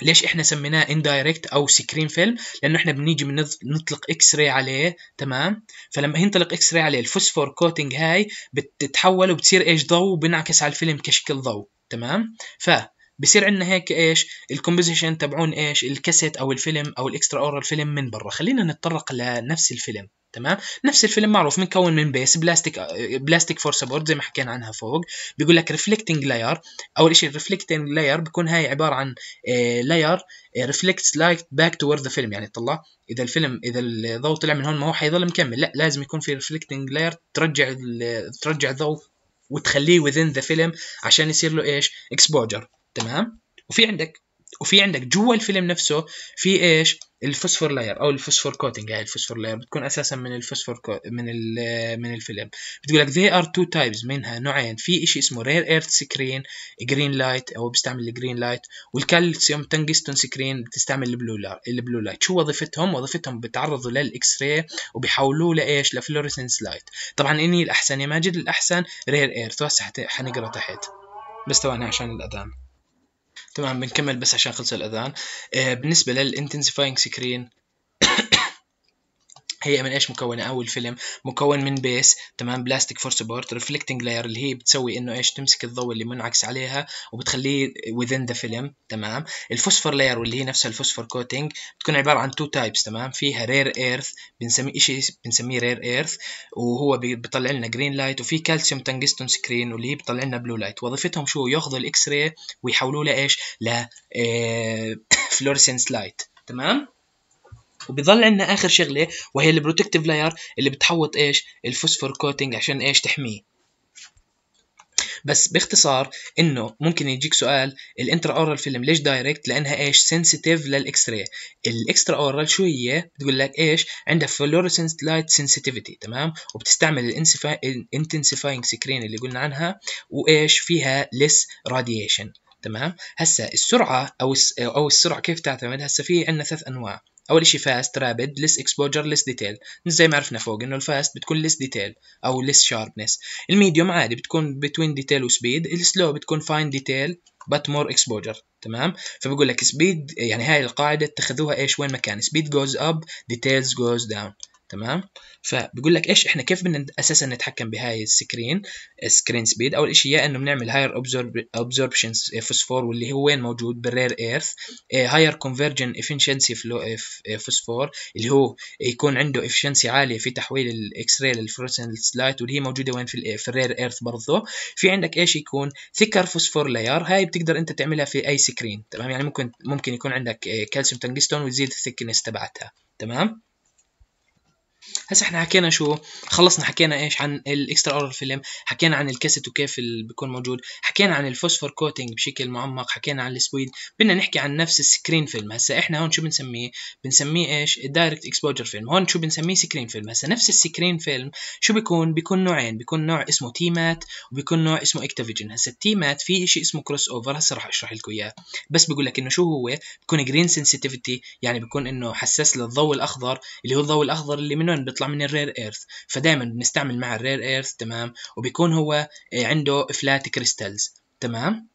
ليش احنا سميناه اندايركت او سكرين فيلم لانه احنا بنيجي بنطلق اكس راي عليه تمام فلما ينطلق اكس راي عليه الفوسفور كوتنج هاي بتتحول وبتصير ايش ضوء وبنعكس على الفيلم كشكل ضوء تمام ف بصير عندنا هيك ايش الكومبوزيشن تبعون ايش الكاسيت او الفيلم او الاكسترا اورال فيلم من برا خلينا نتطرق لنفس الفيلم تمام نفس الفيلم معروف مكون من بيس بلاستيك بلاستيك فور سبورت زي ما حكينا عنها فوق بيقول لك ريفلكتنج لاير اول شيء الريفلكتنج لاير بيكون هاي عباره عن لاير ريفلكتس لايت باك توورد ذا فيلم يعني طلع اذا الفيلم اذا الضوء طلع من هون ما هو حيضل مكمل لا لازم يكون في ريفلكتنج لاير ترجع ترجع الضوء وتخليه within ذا فيلم عشان يصير له ايش اكسبوجر تمام وفي عندك وفي عندك جوا الفيلم نفسه في ايش الفوسفور لاير او الفوسفور كوتنج هاي يعني الفوسفور لاير بتكون اساسا من الفوسفور كو من ال من الفيلم بتقول لك they are two types منها نوعين في شيء اسمه رير ايرث سكرين جرين لايت او بيستعمل الجرين لايت والكالسيوم تنجستون سكرين بتستعمل البلو لايت البلو لايت شو وظيفتهم وظيفتهم بتعرضوا للاكس راي وبيحولوه لايش لفلوريسنس لايت طبعا اني الاحسن يا ماجد الاحسن رير ايرث وهسه حنقرا تحت بس ثواني عشان الاذان تمام بنكمل بس عشان خلص الاذان آه، بالنسبه للانتنسيفاينج سكرين هي من ايش مكونه اول فيلم مكون من بيس تمام بلاستيك فور سبورت ريفلكتنج لاير اللي هي بتسوي انه ايش تمسك الضوء اللي منعكس عليها وبتخليه within ذا فيلم تمام الفوسفور لاير واللي هي نفسها الفوسفور كوتنج بتكون عباره عن تو تايبس تمام فيها رير ايرث بنسميه شيء بنسميه رير ايرث وهو بيطلع لنا جرين لايت وفي كالسيوم تنجستون سكرين واللي هي بتطلع لنا بلو لايت وظيفتهم شو ياخذوا الاكس راي ويحولوه لايش ل فلورسنس آه، لايت تمام وبيضل عندنا اخر شغله وهي البروتكتيف لاير اللي بتحوط ايش الفوسفور كوتنج عشان ايش تحميه بس باختصار انه ممكن يجيك سؤال الانترا اورال فيلم ليش دايركت لانها ايش سنسيتيف للاكس راي الاكسترا اورال شو هي بتقول لك ايش عندها فلورسنت لايت سنسيتيفيتي تمام وبتستعمل الانتنسيفاينج سكرين اللي قلنا عنها وايش فيها ليس راديشن تمام هسا السرعه او او السرعه كيف تعتمد هسا في عندنا ثلاث انواع اول شيء فاست رابد ليس اكسبوجر ليس ديتيل زي ما عرفنا فوق انه الفاست بتكون ليس ديتيل او ليس شاربنس الميديوم عادي بتكون بتوين ديتيل وسبيد السلو بتكون فاين ديتيل بات مور اكسبوجر تمام فبقول لك سبيد يعني هاي القاعده اتخذوها ايش وين ما كان سبيد جوز اب ديتيلز جوز داون تمام فبيقول لك ايش احنا كيف بدنا اساسا نتحكم بهاي السكرين سكرين سبيد اول شيء يا انه بنعمل هاير ابزوربشن فوسفور واللي هو وين موجود بالرير ايرث هاير كونفرجن افشنسي فوسفور اللي هو يكون عنده افشنسي عاليه في تحويل الاكس راي للفلورسنس لايت واللي هي موجوده وين في, آه، في الرير ايرث برضه في عندك ايش يكون ثيكر فوسفور لاير هاي بتقدر انت تعملها في اي سكرين تمام يعني ممكن ممكن يكون عندك كالسيوم آه، تنجستون وتزيد الثيكنس تبعتها تمام هسه احنا حكينا شو خلصنا حكينا ايش عن الاكسترا اورال فيلم حكينا عن الكاسيت وكيف بيكون موجود حكينا عن الفوسفور كوتنج بشكل معمق حكينا عن السويد بدنا نحكي عن نفس السكرين فيلم هسه احنا هون شو بنسميه بنسميه ايش الدايركت اكسبوجر فيلم هون شو بنسميه سكرين فيلم هسه نفس السكرين فيلم شو بيكون بيكون نوعين بيكون نوع اسمه تيمات وبيكون نوع اسمه اكتافيجن هسه التيمات في شيء اسمه كروس اوفر هسه راح اشرح لكم اياه بس بقول لك انه شو هو بيكون جرين سنسيتيفيتي يعني بيكون انه حساس للضوء الاخضر اللي هو الضوء الاخضر اللي منه كمان بيطلع من الرير ايرث فدائما بنستعمل مع الرير ايرث تمام وبيكون هو آه، عنده فلات كريستالز تمام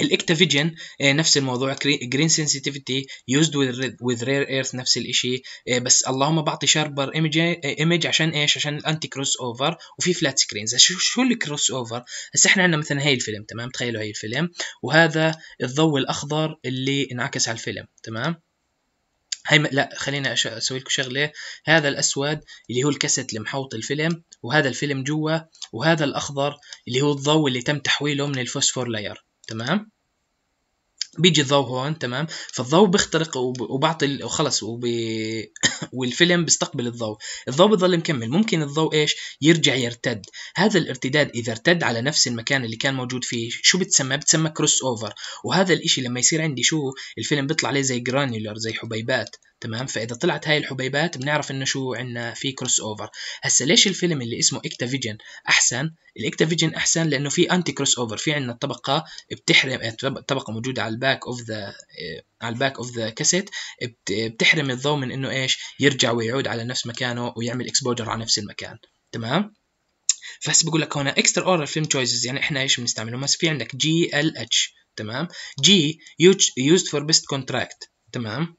الاكتافيجن آه، نفس الموضوع جرين سنسيتيفيتي يوزد وذ رير ايرث نفس الشيء آه، بس اللهم بعطي شاربر ايمج ايمج عشان ايش عشان الانتي كروس اوفر وفي فلات سكرينز شو الكروس اوفر هسه احنا عندنا مثلا هي الفيلم تمام تخيلوا هي الفيلم وهذا الضوء الاخضر اللي انعكس على الفيلم تمام هي لا خليني اسوي لكم شغله هذا الاسود اللي هو الكاسيت المحوط محوط الفيلم وهذا الفيلم جوا وهذا الاخضر اللي هو الضوء اللي تم تحويله من الفوسفور لاير تمام بيجي الضوء هون تمام فالضوء بيخترق وبعطي وخلص وب... والفيلم بيستقبل الضوء الضوء بيضل مكمل ممكن الضوء ايش يرجع يرتد هذا الارتداد اذا ارتد على نفس المكان اللي كان موجود فيه شو بتسمى بتسمى كروس اوفر وهذا الاشي لما يصير عندي شو الفيلم بيطلع عليه زي جرانيولر زي حبيبات تمام فاذا طلعت هاي الحبيبات بنعرف انه شو عندنا في كروس اوفر هسا ليش الفيلم اللي اسمه اكتافيجن احسن الاكتافيجن احسن لانه في انتي كروس اوفر في عندنا طبقه بتحرم طبقه موجوده على الباب الباك اوف ذا على الباك اوف ذا كاسيت بتحرم الضوء من انه ايش يرجع ويعود على نفس مكانه ويعمل اكسبوجر على نفس المكان تمام فهسه بقول لك هون اكسترا اورال فيلم تشويسز يعني احنا ايش بنستعمله بس في عندك جي ال اتش تمام جي used for best contract تمام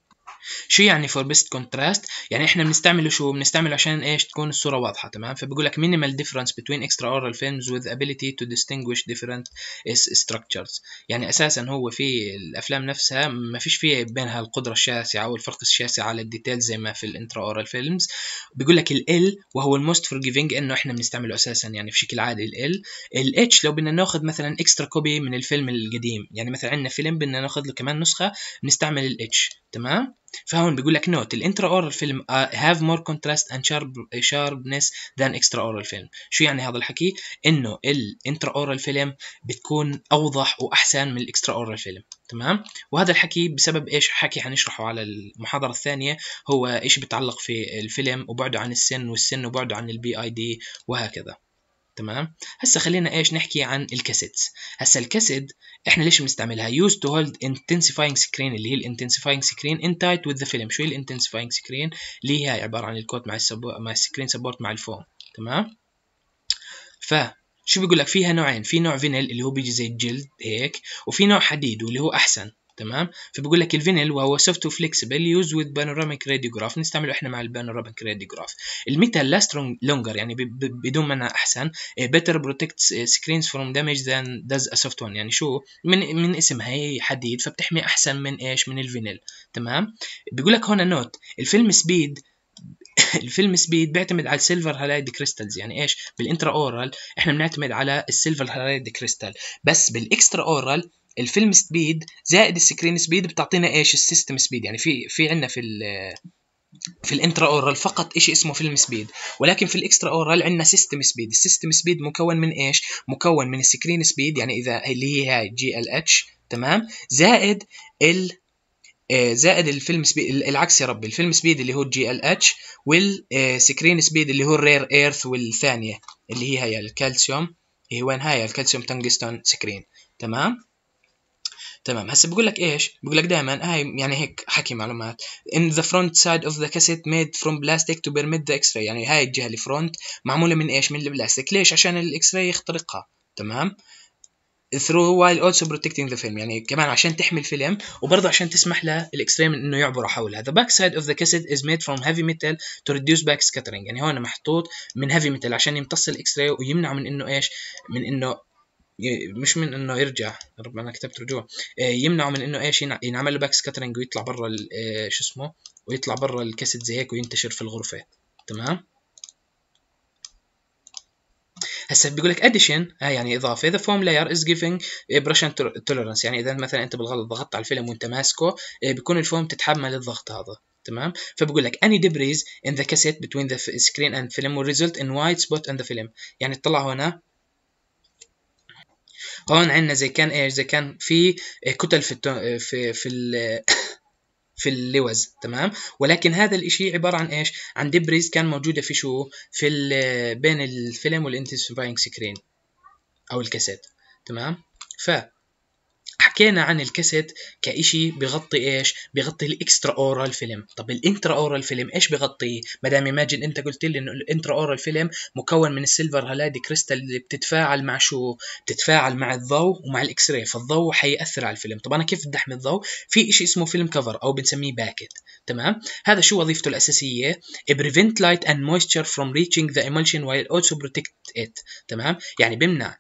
شو يعني فور بيست كونتراست يعني احنا بنستعمله شو بنستعمله عشان ايش تكون الصوره واضحه تمام فبقول لك مينيمال ديفرنس between اكسترا اورال فيلمز وذ ability تو distinguish ديفرنت ستراكشرز يعني اساسا هو في الافلام نفسها ما فيش في بينها القدره الشاسعه او الفرق الشاسع على الديتيل زي ما في الانترا اورال فيلمز بيقول لك ال وهو الموست فورجيفنج انه احنا بنستعمله اساسا يعني في شكل عادي ال ال الاتش لو بدنا ناخذ مثلا اكسترا كوبي من الفيلم القديم يعني مثلا عندنا فيلم بدنا ناخذ له كمان نسخه بنستعمل اتش تمام فهون بيقول لك نوت الانترا اورال فيلم هاف مور كونتراست اند شارب شاربنس ذان اكسترا اورال فيلم شو يعني هذا الحكي انه الانترا اورال فيلم بتكون اوضح واحسن من الاكسترا اورال فيلم تمام وهذا الحكي بسبب ايش حكي حنشرحه على المحاضره الثانيه هو ايش بتعلق في الفيلم وبعده عن السن والسن وبعده عن البي اي دي وهكذا تمام هسه خلينا ايش نحكي عن الكاسيتس هسه الكاسيت احنا ليش بنستعملها يوز تو هولد انتنسيفاينج سكرين اللي هي الانتنسيفاينج سكرين ان تايت وذ ذا فيلم شو هي الانتنسيفاينج سكرين اللي هي عباره عن الكوت مع السبو... مع السكرين سبورت مع الفوم تمام ف شو بيقول لك فيها نوعين في نوع فينيل اللي هو بيجي زي الجلد هيك وفي نوع حديد واللي هو احسن تمام فبيقول لك الفينيل وهو سوفت وفليكسبل يوز وذ بانوراميك راديوغراف نستعمله احنا مع البانوراميك راديوغراف الميتال لاست لونجر يعني بدون ما احسن بيتر بروتكت سكرينز فروم دامج ذان داز ا سوفت وان يعني شو من من اسمها هي حديد فبتحمي احسن من ايش من الفينيل تمام بيقول لك هنا نوت الفيلم سبيد الفيلم سبيد بيعتمد على السيلفر هالايد كريستالز يعني ايش بالانترا اورال احنا بنعتمد على السيلفر هالايد كريستال بس بالاكسترا اورال الفيلم سبيد زائد السكرين سبيد بتعطينا ايش السيستم سبيد يعني في في عندنا في الـ في الانترا اورال فقط شيء اسمه فيلم سبيد ولكن في الاكسترا اورال عندنا سيستم سبيد السيستم سبيد مكون من ايش مكون من السكرين سبيد يعني اذا اللي هي هاي جي ال اتش تمام زائد ال آه، زائد الفيلم سبيد العكس يا ربي الفيلم سبيد اللي هو الجي ال اتش والسكرين آه، سبيد اللي هو الرير ايرث والثانيه اللي هي هي الكالسيوم هي وين هاي الكالسيوم تنجستون سكرين تمام تمام هسه بقول لك ايش بقول لك دائما هاي يعني هيك حكي معلومات ان ذا فرونت سايد اوف ذا كاسيت ميد فروم بلاستيك تو بيرميت ذا اكس راي يعني هاي الجهه الفرونت معموله من ايش من البلاستيك ليش عشان الاكس راي يخترقها تمام through while also protecting the film يعني كمان عشان تحمي الفيلم وبرضه عشان تسمح من انه يعبروا حولها the back side of the cassette is made from heavy metal to reduce back scattering يعني هون محطوط من heavy metal عشان يمتص الاكس راي ويمنعه من انه ايش من انه مش من انه يرجع رب انا كتبت رجوع آه، يمنعه من انه ايش ينعمل له باك سكاترنج ويطلع برا آه، شو اسمه ويطلع برا الكاسيت زي هيك وينتشر في الغرفه تمام هسه بيقول لك اديشن آه يعني اضافه ذا فوم لاير از جيفينج بريشن توليرنس يعني اذا مثلا انت بالغلط ضغطت على الفيلم وانت ماسكه آه، بيكون الفوم تتحمل الضغط هذا تمام فبقول لك اني ديبريز ان ذا كاسيت بتوين ذا سكرين اند فيلم ريزلت ان وايت سبوت ان ذا فيلم يعني اطلع هنا قانون عندنا زي كان ايش زي كان في كتل في التو... في في ال... في اللوز تمام ولكن هذا الاشي عبارة عن ايش عن ديبريز كان موجودة في شو في بين الفيلم والانتسفاينج سكرين او الكاسيت تمام ف حكينا عن الكاسيت كإشي بغطي ايش بغطي الاكسترا اورال فيلم طب الانترا اورال فيلم ايش بغطي؟ ما دام ماجن انت قلت لي انه الانترا اورال فيلم مكون من السيلفر هلادي كريستال اللي بتتفاعل مع شو بتتفاعل مع الضوء ومع الاكس راي فالضوء حيأثر على الفيلم طب انا كيف بدي احمي الضوء في إشي اسمه فيلم كفر او بنسميه باكت تمام هذا شو وظيفته الاساسيه بريفنت لايت اند مويستشر فروم reaching ذا emulsion وايل also بروتكت ات، تمام يعني بيمنع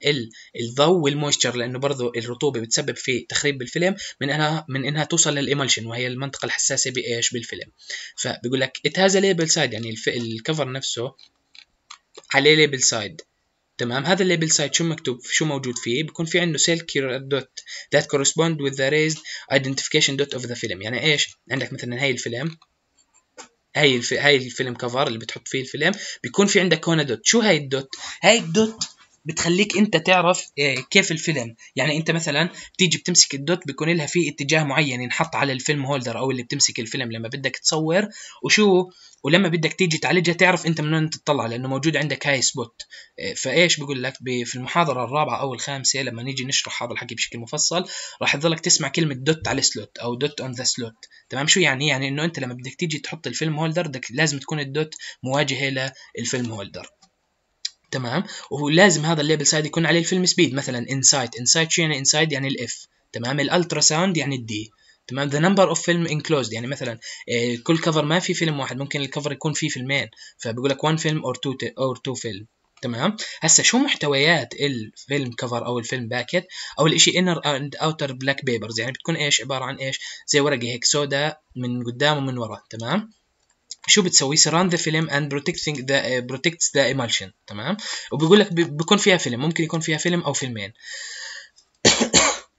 الضوء والمويستشر لانه برضه الرطوبه بتسبب في تخريب بالفيلم من انها من انها توصل للايمولشن وهي المنطقه الحساسه بايش بالفيلم فبيقول لك ات هاز ليبل سايد يعني الكفر نفسه عليه ليبل سايد تمام هذا الليبل سايد شو مكتوب شو موجود فيه بيكون في عنده سيل دوت ذات كورسبوند وذ ذا ريزد ايدنتيفيكيشن دوت اوف ذا فيلم يعني ايش عندك مثلا هاي الفيلم هاي الفي... هاي الفيلم كفر اللي بتحط فيه الفيلم بيكون في عندك هون دوت شو هاي الدوت هاي الدوت بتخليك انت تعرف آه، كيف الفيلم يعني انت مثلا تيجي بتمسك الدوت بيكون لها في اتجاه معين ينحط على الفيلم هولدر او اللي بتمسك الفيلم لما بدك تصور وشو ولما بدك تيجي تعالجها تعرف انت من وين تطلع لانه موجود عندك هاي سبوت آه، فايش بقول لك في المحاضره الرابعه او الخامسه لما نيجي نشرح هذا الحكي بشكل مفصل راح تضلك تسمع كلمه دوت على سلوت او دوت اون ذا سلوت تمام شو يعني يعني انه انت لما بدك تيجي تحط الفيلم هولدر بدك لازم تكون الدوت مواجهه للفيلم هولدر تمام ولازم هذا الليبل سايد يكون عليه الفيلم سبيد مثلا انسايد انسايد شو يعني انسايد يعني الاف تمام الالترا ساوند يعني الدي تمام ذا نمبر اوف فيلم انكلوزد يعني مثلا آه، كل كفر ما في فيلم واحد ممكن الكفر يكون فيه فيلمين فبقول لك 1 فيلم اور 2 اور 2 فيلم تمام هسه شو محتويات الفيلم كفر او الفيلم باكيت اول شيء انر اند اوتر بلاك بيبرز يعني بتكون ايش عباره عن ايش زي ورقه هيك سوداء من قدام ومن ورا تمام شو بتسوي سراند ذا فيلم اند بروتكتنج ذا بروتكتس ذا ايمالشن تمام وبيقول لك بيكون فيها فيلم ممكن يكون فيها فيلم او فيلمين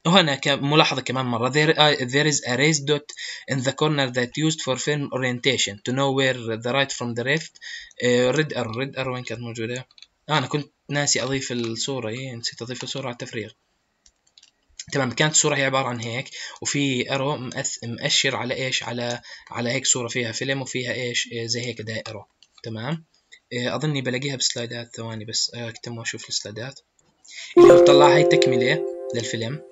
وهنا ملاحظة كمان مرة there, uh, there is a raised dot in the corner that used for film orientation to know where the right from the left uh, red arrow red arrow وين كانت موجودة؟ آه أنا كنت ناسي أضيف الصورة إيه نسيت أضيف الصورة على التفريغ تمام كانت الصورة هي عبارة عن هيك وفي ارو مأشر على ايش على على هيك صورة فيها فيلم وفيها ايش إيه، زي هيك دائرة تمام إيه، اظني بلاقيها بسلايدات ثواني بس اكتم آه، واشوف السلايدات اللي بتطلع هاي تكملة للفيلم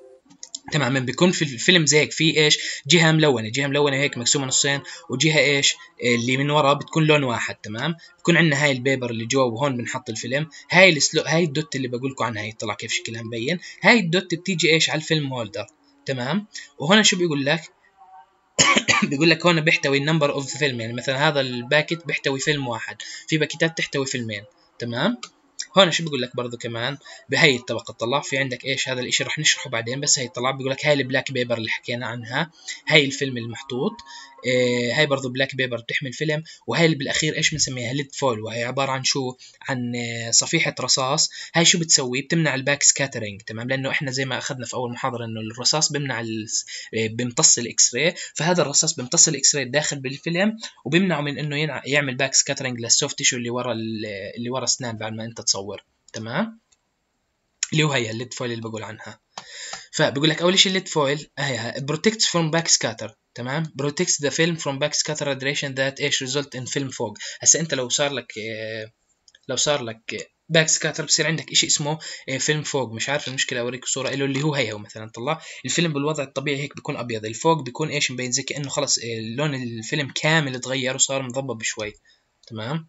تماما بيكون في الفيلم زي هيك في ايش جهه ملونه جهه ملونه هيك مقسومه نصين وجهه ايش اللي من ورا بتكون لون واحد تمام بكون عندنا هاي البيبر اللي جوا وهون بنحط الفيلم هاي السلو هاي الدوت اللي بقول لكم عنها هي طلع كيف شكلها مبين هاي الدوت بتيجي ايش على الفيلم هولدر تمام وهنا شو بيقول لك بيقول لك هون بيحتوي النمبر اوف فيلم يعني مثلا هذا الباكت بيحتوي فيلم واحد في باكيتات تحتوي فيلمين تمام هون شو بيقول لك برضه كمان بهي الطبقه تطلع في عندك ايش هذا الشيء رح نشرحه بعدين بس هي الطلاب بيقول لك هاي البلاك بيبر اللي حكينا عنها هاي الفيلم المحطوط آه، هاي برضو بلاك بيبر بتحمل فيلم وهي اللي بالاخير ايش بنسميها ليد فول وهي عباره عن شو عن آه، صفيحه رصاص هاي شو بتسوي بتمنع الباك سكاترينج تمام لانه احنا زي ما اخذنا في اول محاضره انه الرصاص بيمنع آه، بيمتص الاكس راي فهذا الرصاص بيمتص الاكس راي داخل بالفيلم وبيمنعه من انه يعمل باك سكاترينج للسوفت تيشو اللي ورا اللي ورا اسنان بعد ما انت تصور تمام اللي هو هي الليد فويل اللي بقول عنها فبقول لك اول شيء الليد فويل هي بروتكتس فروم باك سكاتر تمام بروتكتس ذا فيلم فروم باك سكاتر ريديشن ذات ايش ريزلت ان فيلم فوج هسه انت لو صار لك آه، لو صار لك باك سكاتر بصير عندك شيء اسمه فيلم آه، فوق مش عارف المشكله اوريك صوره له اللي هو هي هو مثلا طلع الفيلم بالوضع الطبيعي هيك بيكون ابيض الفوق بيكون ايش مبين زي كانه خلص آه، لون الفيلم كامل تغير وصار مضبب شوي تمام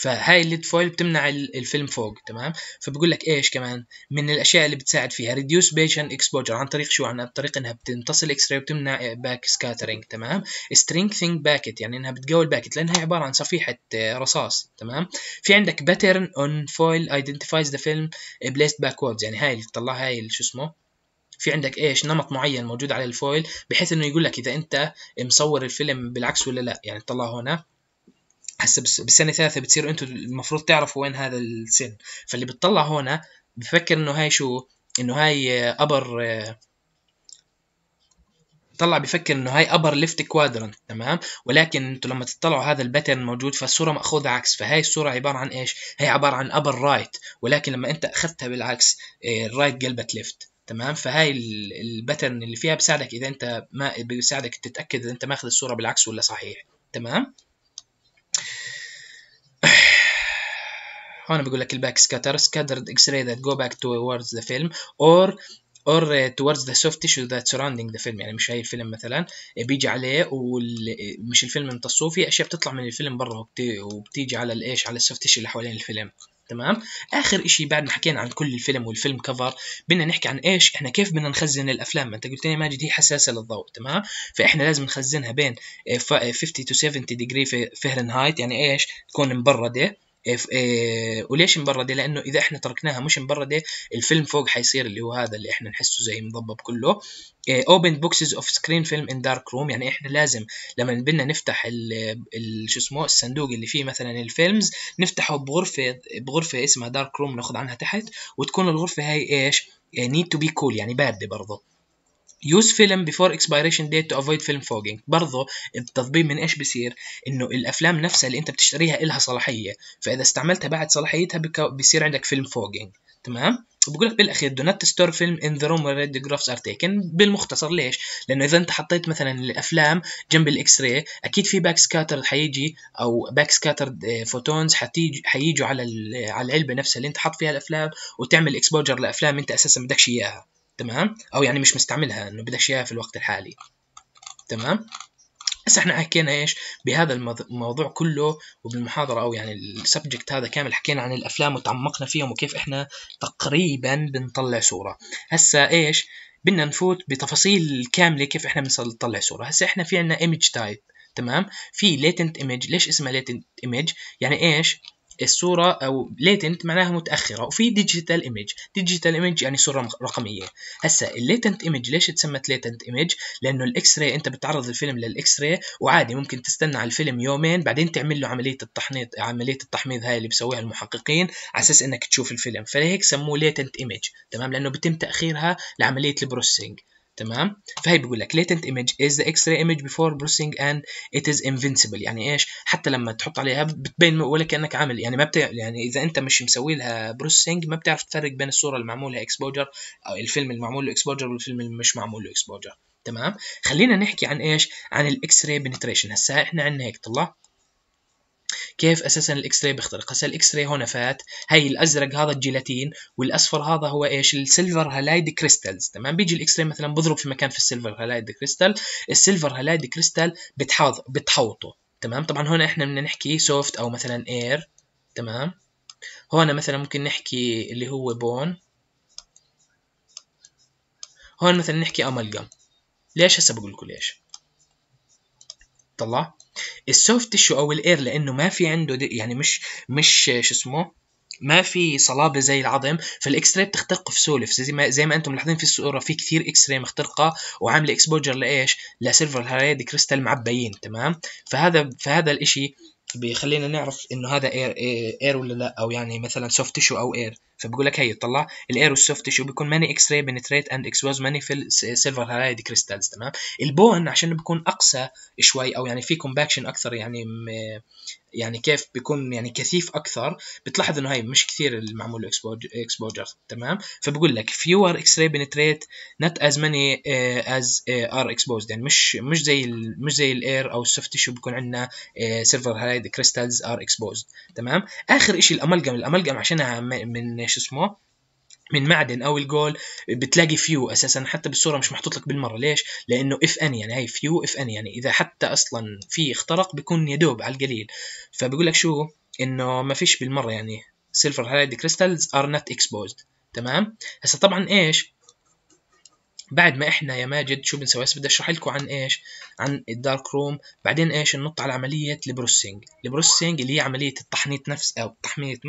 فهاي الليد فويل بتمنع الفيلم فوق تمام فبقول لك ايش كمان من الاشياء اللي بتساعد فيها ريديوس بيشن اكسبوجر عن طريق شو عن طريق انها بتمتص اكس راي وبتمنع باك سكاترينج تمام سترينثينج باكت يعني انها بتقوي الباكيت لانها عباره عن صفيحه آه، رصاص تمام في عندك باترن اون فويل ايدنتيفايز ذا فيلم بليست باكوردز يعني هاي اللي بتطلع هاي شو اسمه في عندك ايش نمط معين موجود على الفويل بحيث انه يقول لك اذا انت مصور الفيلم بالعكس ولا لا يعني طلع هنا هسه بالسنه الثالثه بتصير انتم المفروض تعرفوا وين هذا السن فاللي بتطلع هنا بفكر انه هاي شو انه هاي ابر آه، آه، طلع بفكر انه هاي ابر ليفت كوادرنت تمام ولكن انتوا لما تطلعوا هذا الباترن موجود فالصوره ماخوذه عكس فهاي الصوره عباره عن ايش هي عباره عن ابر رايت ولكن لما انت اخذتها بالعكس الرايت قلبت ليفت تمام فهاي الباترن اللي فيها بساعدك اذا انت ما بيساعدك تتاكد اذا انت ماخذ الصوره بالعكس ولا صحيح تمام هون بيقول لك الباك سكاتر scattered اكس راي ذات جو باك towards ذا فيلم اور اور towards ذا سوفت تيشو ذات سراوندينج ذا فيلم يعني مش هي الفيلم مثلا آه، بيجي عليه ومش آه، الفيلم امتصوا في اشياء بتطلع من الفيلم برا وبتيجي على الايش على السوفت تيشو اللي حوالين الفيلم تمام اخر شيء بعد ما حكينا عن كل الفيلم والفيلم كفر بدنا نحكي عن ايش احنا كيف بدنا نخزن الافلام انت قلت لي ماجد هي حساسه للضوء تمام فاحنا لازم نخزنها بين 50 تو 70 ديجري فهرنهايت يعني ايش تكون مبرده إيه، وليش مبرده لانه اذا احنا تركناها مش مبرده الفيلم فوق حيصير اللي هو هذا اللي احنا نحسه زي مضبب كله اوبن بوكسز اوف سكرين فيلم ان دارك روم يعني احنا لازم لما بدنا نفتح شو اسمه الصندوق اللي فيه مثلا الفيلمز نفتحه بغرفه بغرفه اسمها دارك روم ناخذ عنها تحت وتكون الغرفه هاي ايش نيد تو بي كول يعني بارده برضه use film before expiration date to avoid film fogging برضه التطبيق من ايش بيصير انه الافلام نفسها اللي انت بتشتريها إلها صلاحيه فاذا استعملتها بعد صلاحيتها بيصير عندك فيلم فوجينج تمام وبقول لك بالاخير دو نوت ستور فيلم ان ذا روم ريد جرافز ار تيكن بالمختصر ليش؟ لانه اذا انت حطيت مثلا الافلام جنب الاكس راي اكيد في باك سكاتر حيجي او باك سكاتر فوتونز حتيجي حييجوا على على العلبه نفسها اللي انت حاط فيها الافلام وتعمل اكسبوجر لافلام انت اساسا بدكش اياها تمام او يعني مش مستعملها انه بدك اياها في الوقت الحالي تمام هسه احنا حكينا ايش بهذا الموضوع كله وبالمحاضره او يعني السبجكت هذا كامل حكينا عن الافلام وتعمقنا فيهم وكيف احنا تقريبا بنطلع صوره هسه ايش بدنا نفوت بتفاصيل كامله كيف احنا بنطلع صوره هسه احنا في عندنا ايمج تايب تمام في ليتنت ايمج ليش اسمها ليتنت ايمج يعني ايش الصوره او ليتنت معناها متاخره وفي ديجيتال ايمج ديجيتال ايمج يعني صوره رقميه هسا الليتنت ايمج ليش اتسمت ليتنت ايمج لانه الاكس راي انت بتعرض الفيلم للاكس راي وعادي ممكن تستنى على الفيلم يومين بعدين تعمل له عمليه التحنيط عمليه التحميض هاي اللي بسويها المحققين على اساس انك تشوف الفيلم فلهيك سموه ليتنت ايمج تمام لانه بتم تاخيرها لعمليه البروسينج تمام فهي بيقول لك latent image is the x-ray image before processing and it is invincible يعني ايش حتى لما تحط عليها بتبين ولا كانك عامل يعني ما بت... يعني اذا انت مش مسوي لها بروسينج ما بتعرف تفرق بين الصوره اللي معمول لها اكسبوجر او الفيلم المعمول له اكسبوجر والفيلم اللي مش معمول له اكسبوجر تمام خلينا نحكي عن ايش عن الاكس راي بنتريشن هسا احنا عندنا هيك طلع كيف اساسا الاكس راي بيخترق هسه الاكس راي هون فات هي الازرق هذا الجيلاتين والاصفر هذا هو ايش السيلفر هالايد كريستالز تمام بيجي الاكس راي مثلا بضرب في مكان في السيلفر هالايد كريستال السيلفر هالايد كريستال بتحاض بتحوطه تمام طبعا هون احنا بدنا نحكي سوفت او مثلا اير تمام هون مثلا ممكن نحكي اللي هو بون هون مثلا نحكي امالجام ليش هسه بقول لكم ليش طلع السوفت تشو او الاير لانه ما في عنده دي يعني مش مش شو اسمه ما في صلابه زي العظم فالاكس راي بتخترق في سولف زي ما زي ما انتم ملاحظين في الصوره في كثير اكس راي مخترقه وعامله اكسبوجر لايش لسيلفر هايد كريستال معبيين تمام فهذا فهذا الاشي بيخلينا نعرف انه هذا اير اير ولا لا او يعني مثلا سوفت تشو او اير فبيقول لك هي طلع والسوفت شو بيكون ماني اكس راي بنتريت اند اكسبوز ماني في السيلفر هالايد كريستالز تمام البون عشان بيكون اقسى شوي او يعني في كومباكشن اكثر يعني يعني كيف بيكون يعني كثيف اكثر بتلاحظ انه هاي مش كثير المعمول اكسبوجر تمام فبقول لك فيور اكس راي بنتريت نت از ماني از ار اكسبوزد يعني مش مش زي مش زي الاير او السوفت شو بيكون عندنا سيلفر هالايد كريستالز ار اكسبوزد تمام اخر شيء الاملجم الاملجم عشان من شو اسمه من معدن او الجول بتلاقي فيو اساسا حتى بالصوره مش محطوط لك بالمره ليش لانه اف ان يعني هي فيو اف ان يعني اذا حتى اصلا في اخترق بيكون يدوب على القليل فبقول لك شو انه ما فيش بالمره يعني سيلفر هايد كريستالز ار نوت اكسبوزد تمام هسه طبعا ايش بعد ما احنا يا ماجد شو بنسوي هسه بدي اشرح لكم عن ايش عن الدارك روم بعدين ايش ننط على عمليه البروسينج البروسينج اللي هي عمليه التحنيط نفس او تحميط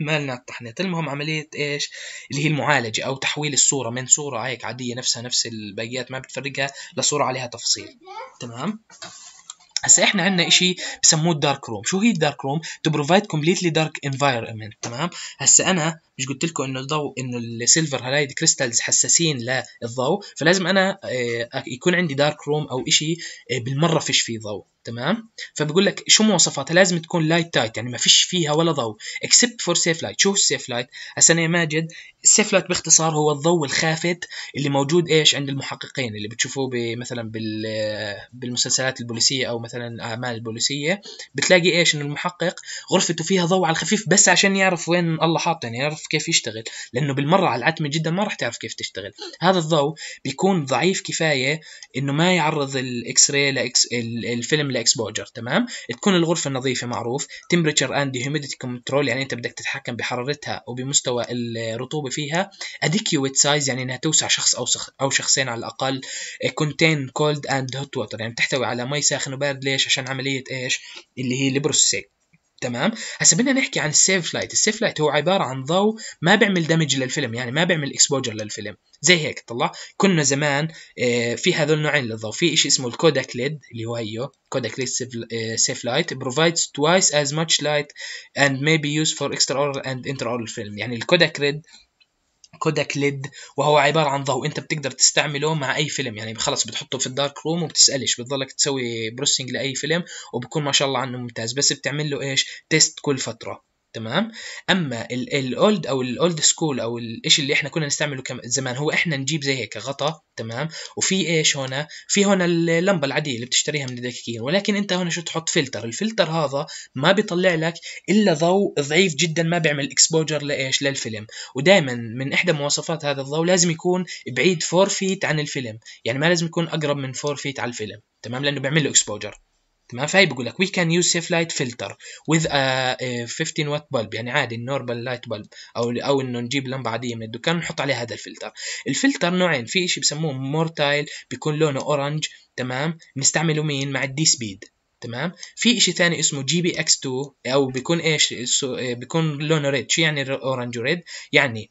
مالنا التحنيط المهم عمليه ايش اللي هي المعالجه او تحويل الصوره من صوره هيك عاديه نفسها نفس الباقيات ما بتفرقها لصوره عليها تفصيل تمام هسا احنا عندنا شيء بسموه الدارك روم شو هي الدارك روم تو بروفايد كومبليتلي دارك انفايرمنت تمام هسا انا مش قلت لكم انه الضوء انه السيلفر هلايد كريستالز حساسين للضوء فلازم انا آه، يكون عندي دارك روم او شيء آه، بالمره فيش فيه ضوء تمام فبقول لك شو مواصفاتها لازم تكون لايت تايت يعني ما فيش فيها ولا ضوء اكسبت فور سيف لايت شو السيف لايت هسه يا ماجد السيف لايت باختصار هو الضوء الخافت اللي موجود ايش عند المحققين اللي بتشوفوه مثلا بالمسلسلات البوليسيه او مثلا الاعمال البوليسيه بتلاقي ايش انه المحقق غرفته فيها ضوء على الخفيف بس عشان يعرف وين الله حاطه يعني يعرف كيف يشتغل لانه بالمره على العتمه جدا ما راح تعرف كيف تشتغل هذا الضوء بيكون ضعيف كفايه انه ما يعرض الاكس راي الفيلم الاكسبوجر تمام تكون الغرفه نظيفه معروف تمبرتشر اند هيوميديتي كنترول يعني انت بدك تتحكم بحرارتها وبمستوى الرطوبه فيها اديكيويت سايز يعني انها توسع شخص او شخص او شخصين على الاقل كونتين كولد اند هوت ووتر يعني بتحتوي على مي ساخن وبارد ليش عشان عمليه ايش اللي هي البروسيسنج تمام هسا بدنا نحكي عن السيف لايت السيف لايت هو عباره عن ضوء ما بيعمل دمج للفيلم يعني ما بيعمل اكسبوجر للفيلم زي هيك طلع كنا زمان آه، في هذول نوعين للضوء في شيء اسمه الكوداك ليد اللي هو هيو كوداك ليد سيف آه، لايت از ماتش لايت اند مي بي يوز فور اكسترا اورال اند انترا اورال فيلم يعني الكوداك ليد كوداك ليد وهو عباره عن ضوء انت بتقدر تستعمله مع اي فيلم يعني خلص بتحطه في الدارك روم وبتسالش بتضلك تسوي بروسنج لاي فيلم وبكون ما شاء الله عنه ممتاز بس بتعمل له ايش تيست كل فتره تمام اما الاولد او الاولد سكول او الشيء اللي احنا كنا نستعمله زمان هو احنا نجيب زي هيك غطا تمام وفي ايش هنا في هنا اللمبه العاديه اللي بتشتريها من الدكاكين ولكن انت هنا شو تحط فلتر الفلتر هذا ما بيطلع لك الا ضوء ضعيف جدا ما بيعمل اكسبوجر لايش للفيلم ودائما من احدى مواصفات هذا الضوء لازم يكون بعيد 4 فيت عن الفيلم يعني ما لازم يكون اقرب من 4 فيت على الفيلم تمام لانه بيعمل له اكسبوجر تمام فهي بقول لك وي كان يوز سيف لايت فلتر وذ 15 وات بلب يعني عادي النورمال لايت بلب او او انه نجيب لمبه عاديه من الدكان ونحط عليها هذا الفلتر الفلتر نوعين في شيء بسموه مورتايل بيكون لونه اورنج تمام بنستعمله مين مع الدي سبيد تمام في شيء ثاني اسمه جي بي اكس 2 او بيكون ايش بيكون لونه ريد شو يعني اورنج وريد يعني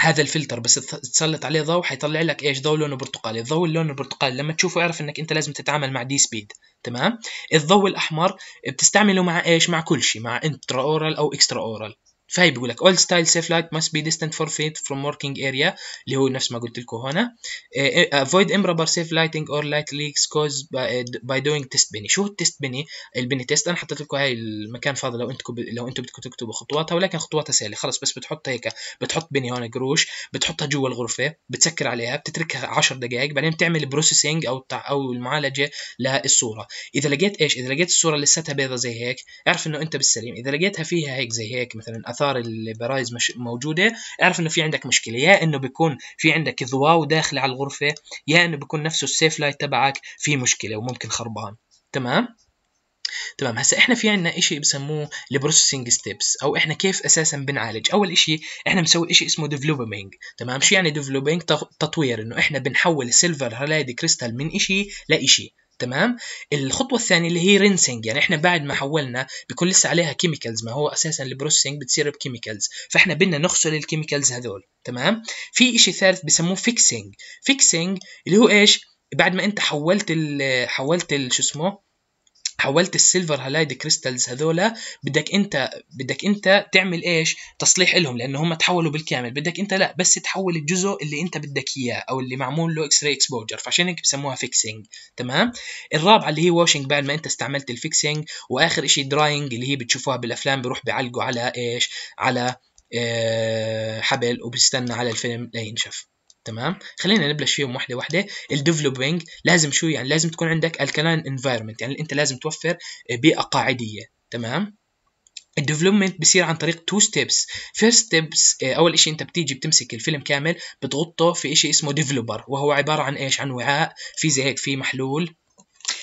هذا الفلتر بس تسلط عليه ضوء حيطلع لك ايش ضوء لونه برتقالي الضوء اللون البرتقالي لما تشوفه اعرف انك انت لازم تتعامل مع دي سبيد تمام الضوء الاحمر بتستعمله مع ايش مع كل شيء مع انترا اورال او اكسترا اورال فهي بيقول لك all style safe light must be distant 4 feet from working area اللي هو نفس ما قلت لكم هنا eh, avoid improper safe lighting or light leaks caused by, eh, by doing test بني شو التست بني البني تيست انا حطيت لكم هاي المكان فاضي لو انتم لو انتم بدكم تكتبوا خطواتها ولكن خطواتها سهله خلص بس بتحط هيك بتحط بني هون قروش بتحطها جوا الغرفه بتسكر عليها بتتركها 10 دقائق بعدين بتعمل بروسيسنج او او المعالجه للصوره اذا لقيت ايش اذا لقيت الصوره لساتها بيضه زي هيك اعرف انه انت بالسليم اذا لقيتها فيها هيك زي هيك مثلا اثار البرايز مش موجوده اعرف انه في عندك مشكله يا انه بيكون في عندك ضواو داخله على الغرفه يا انه بيكون نفسه السيف لايت تبعك في مشكله وممكن خربان تمام تمام هسا احنا في عندنا شيء بسموه البروسيسنج ستيبس او احنا كيف اساسا بنعالج اول شيء احنا بنسوي شيء اسمه ديفلوبينج تمام شو يعني ديفلوبينج تطوير انه احنا بنحول السيلفر هلايدي كريستال من شيء لشيء تمام الخطوه الثانيه اللي هي رينسينج يعني احنا بعد ما حولنا بيكون لسه عليها كيميكلز ما هو اساسا البروسينج بتصير بكيميكلز فاحنا بدنا نغسل الكيميكلز هذول تمام في شيء ثالث بسموه فيكسينج فيكسينج اللي هو ايش بعد ما انت حولت ال حولت شو اسمه حولت السيلفر هالايد كريستالز هذولا بدك انت بدك انت تعمل ايش تصليح لهم لانه هم تحولوا بالكامل بدك انت لا بس تحول الجزء اللي انت بدك اياه او اللي معمول له اكس راي اكسبوجر فعشان هيك بسموها فيكسينج تمام الرابعه اللي هي واشنج بعد ما انت استعملت الفيكسينج واخر شيء دراينج اللي هي بتشوفوها بالافلام بيروح بيعلقوا على ايش على آه، حبل وبيستنى على الفيلم لينشف تمام خلينا نبلش فيهم واحده واحده الديفلوبينج لازم شو يعني لازم تكون عندك الكلاين انفايرمنت يعني انت لازم توفر بيئه قاعديه تمام الديفلوبمنت بصير عن طريق تو ستيبس فيرست ستيبس اول شيء انت بتيجي بتمسك الفيلم كامل بتغطه في شيء اسمه ديفلوبر وهو عباره عن ايش عن وعاء في زي هيك في محلول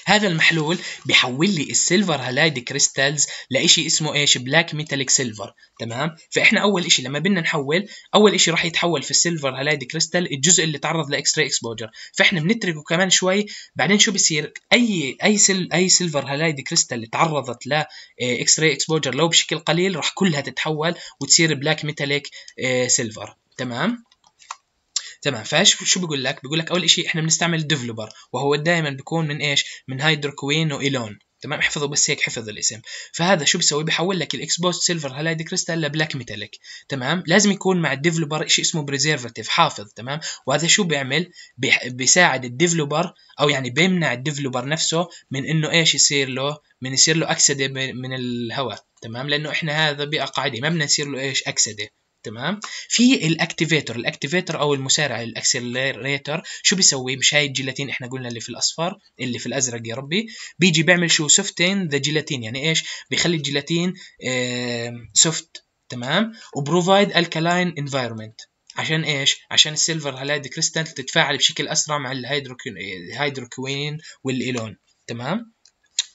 هذا المحلول بيحول لي السيلفر هالايد كريستالز لشيء اسمه ايش بلاك ميتاليك سيلفر تمام فاحنا اول شيء لما بدنا نحول اول شيء راح يتحول في السيلفر هالايد كريستال الجزء اللي تعرض لاكس راي اكسبوجر فاحنا بنتركه كمان شوي بعدين شو بصير اي اي سيل اي سيلفر هالايد كريستال اللي تعرضت ل اكس راي اكسبوجر لو بشكل قليل راح كلها تتحول وتصير بلاك ميتاليك سيلفر تمام تمام فايش شو بيقول لك بيقول لك اول شيء احنا بنستعمل ديفلوبر وهو دائما بيكون من ايش من هيدروكوين وايلون تمام احفظه بس هيك حفظ الاسم فهذا شو بيسوي بحول لك الاكسبوز سيلفر هلايد كريستال لبلاك ميتاليك تمام لازم يكون مع الديفلوبر شيء اسمه بريزرفاتيف حافظ تمام وهذا شو بيعمل بيساعد الديفلوبر او يعني بيمنع الديفلوبر نفسه من انه ايش يصير له من يصير له اكسده من الهواء تمام لانه احنا هذا بيئه ما بدنا يصير له ايش اكسده تمام في الاكتيفيتور الاكتيفيتور او المسارع الاكسلريتر شو بيسوي مش هاي الجيلاتين احنا قلنا اللي في الاصفر اللي في الازرق يا ربي بيجي بيعمل شو سوفتين ذا جيلاتين يعني ايش بيخلي الجيلاتين سوفت تمام وبروفايد الكالاين انفايرمنت عشان ايش؟ عشان السيلفر هالايد كريستال تتفاعل بشكل اسرع مع الهيدروكوين والإيلون تمام؟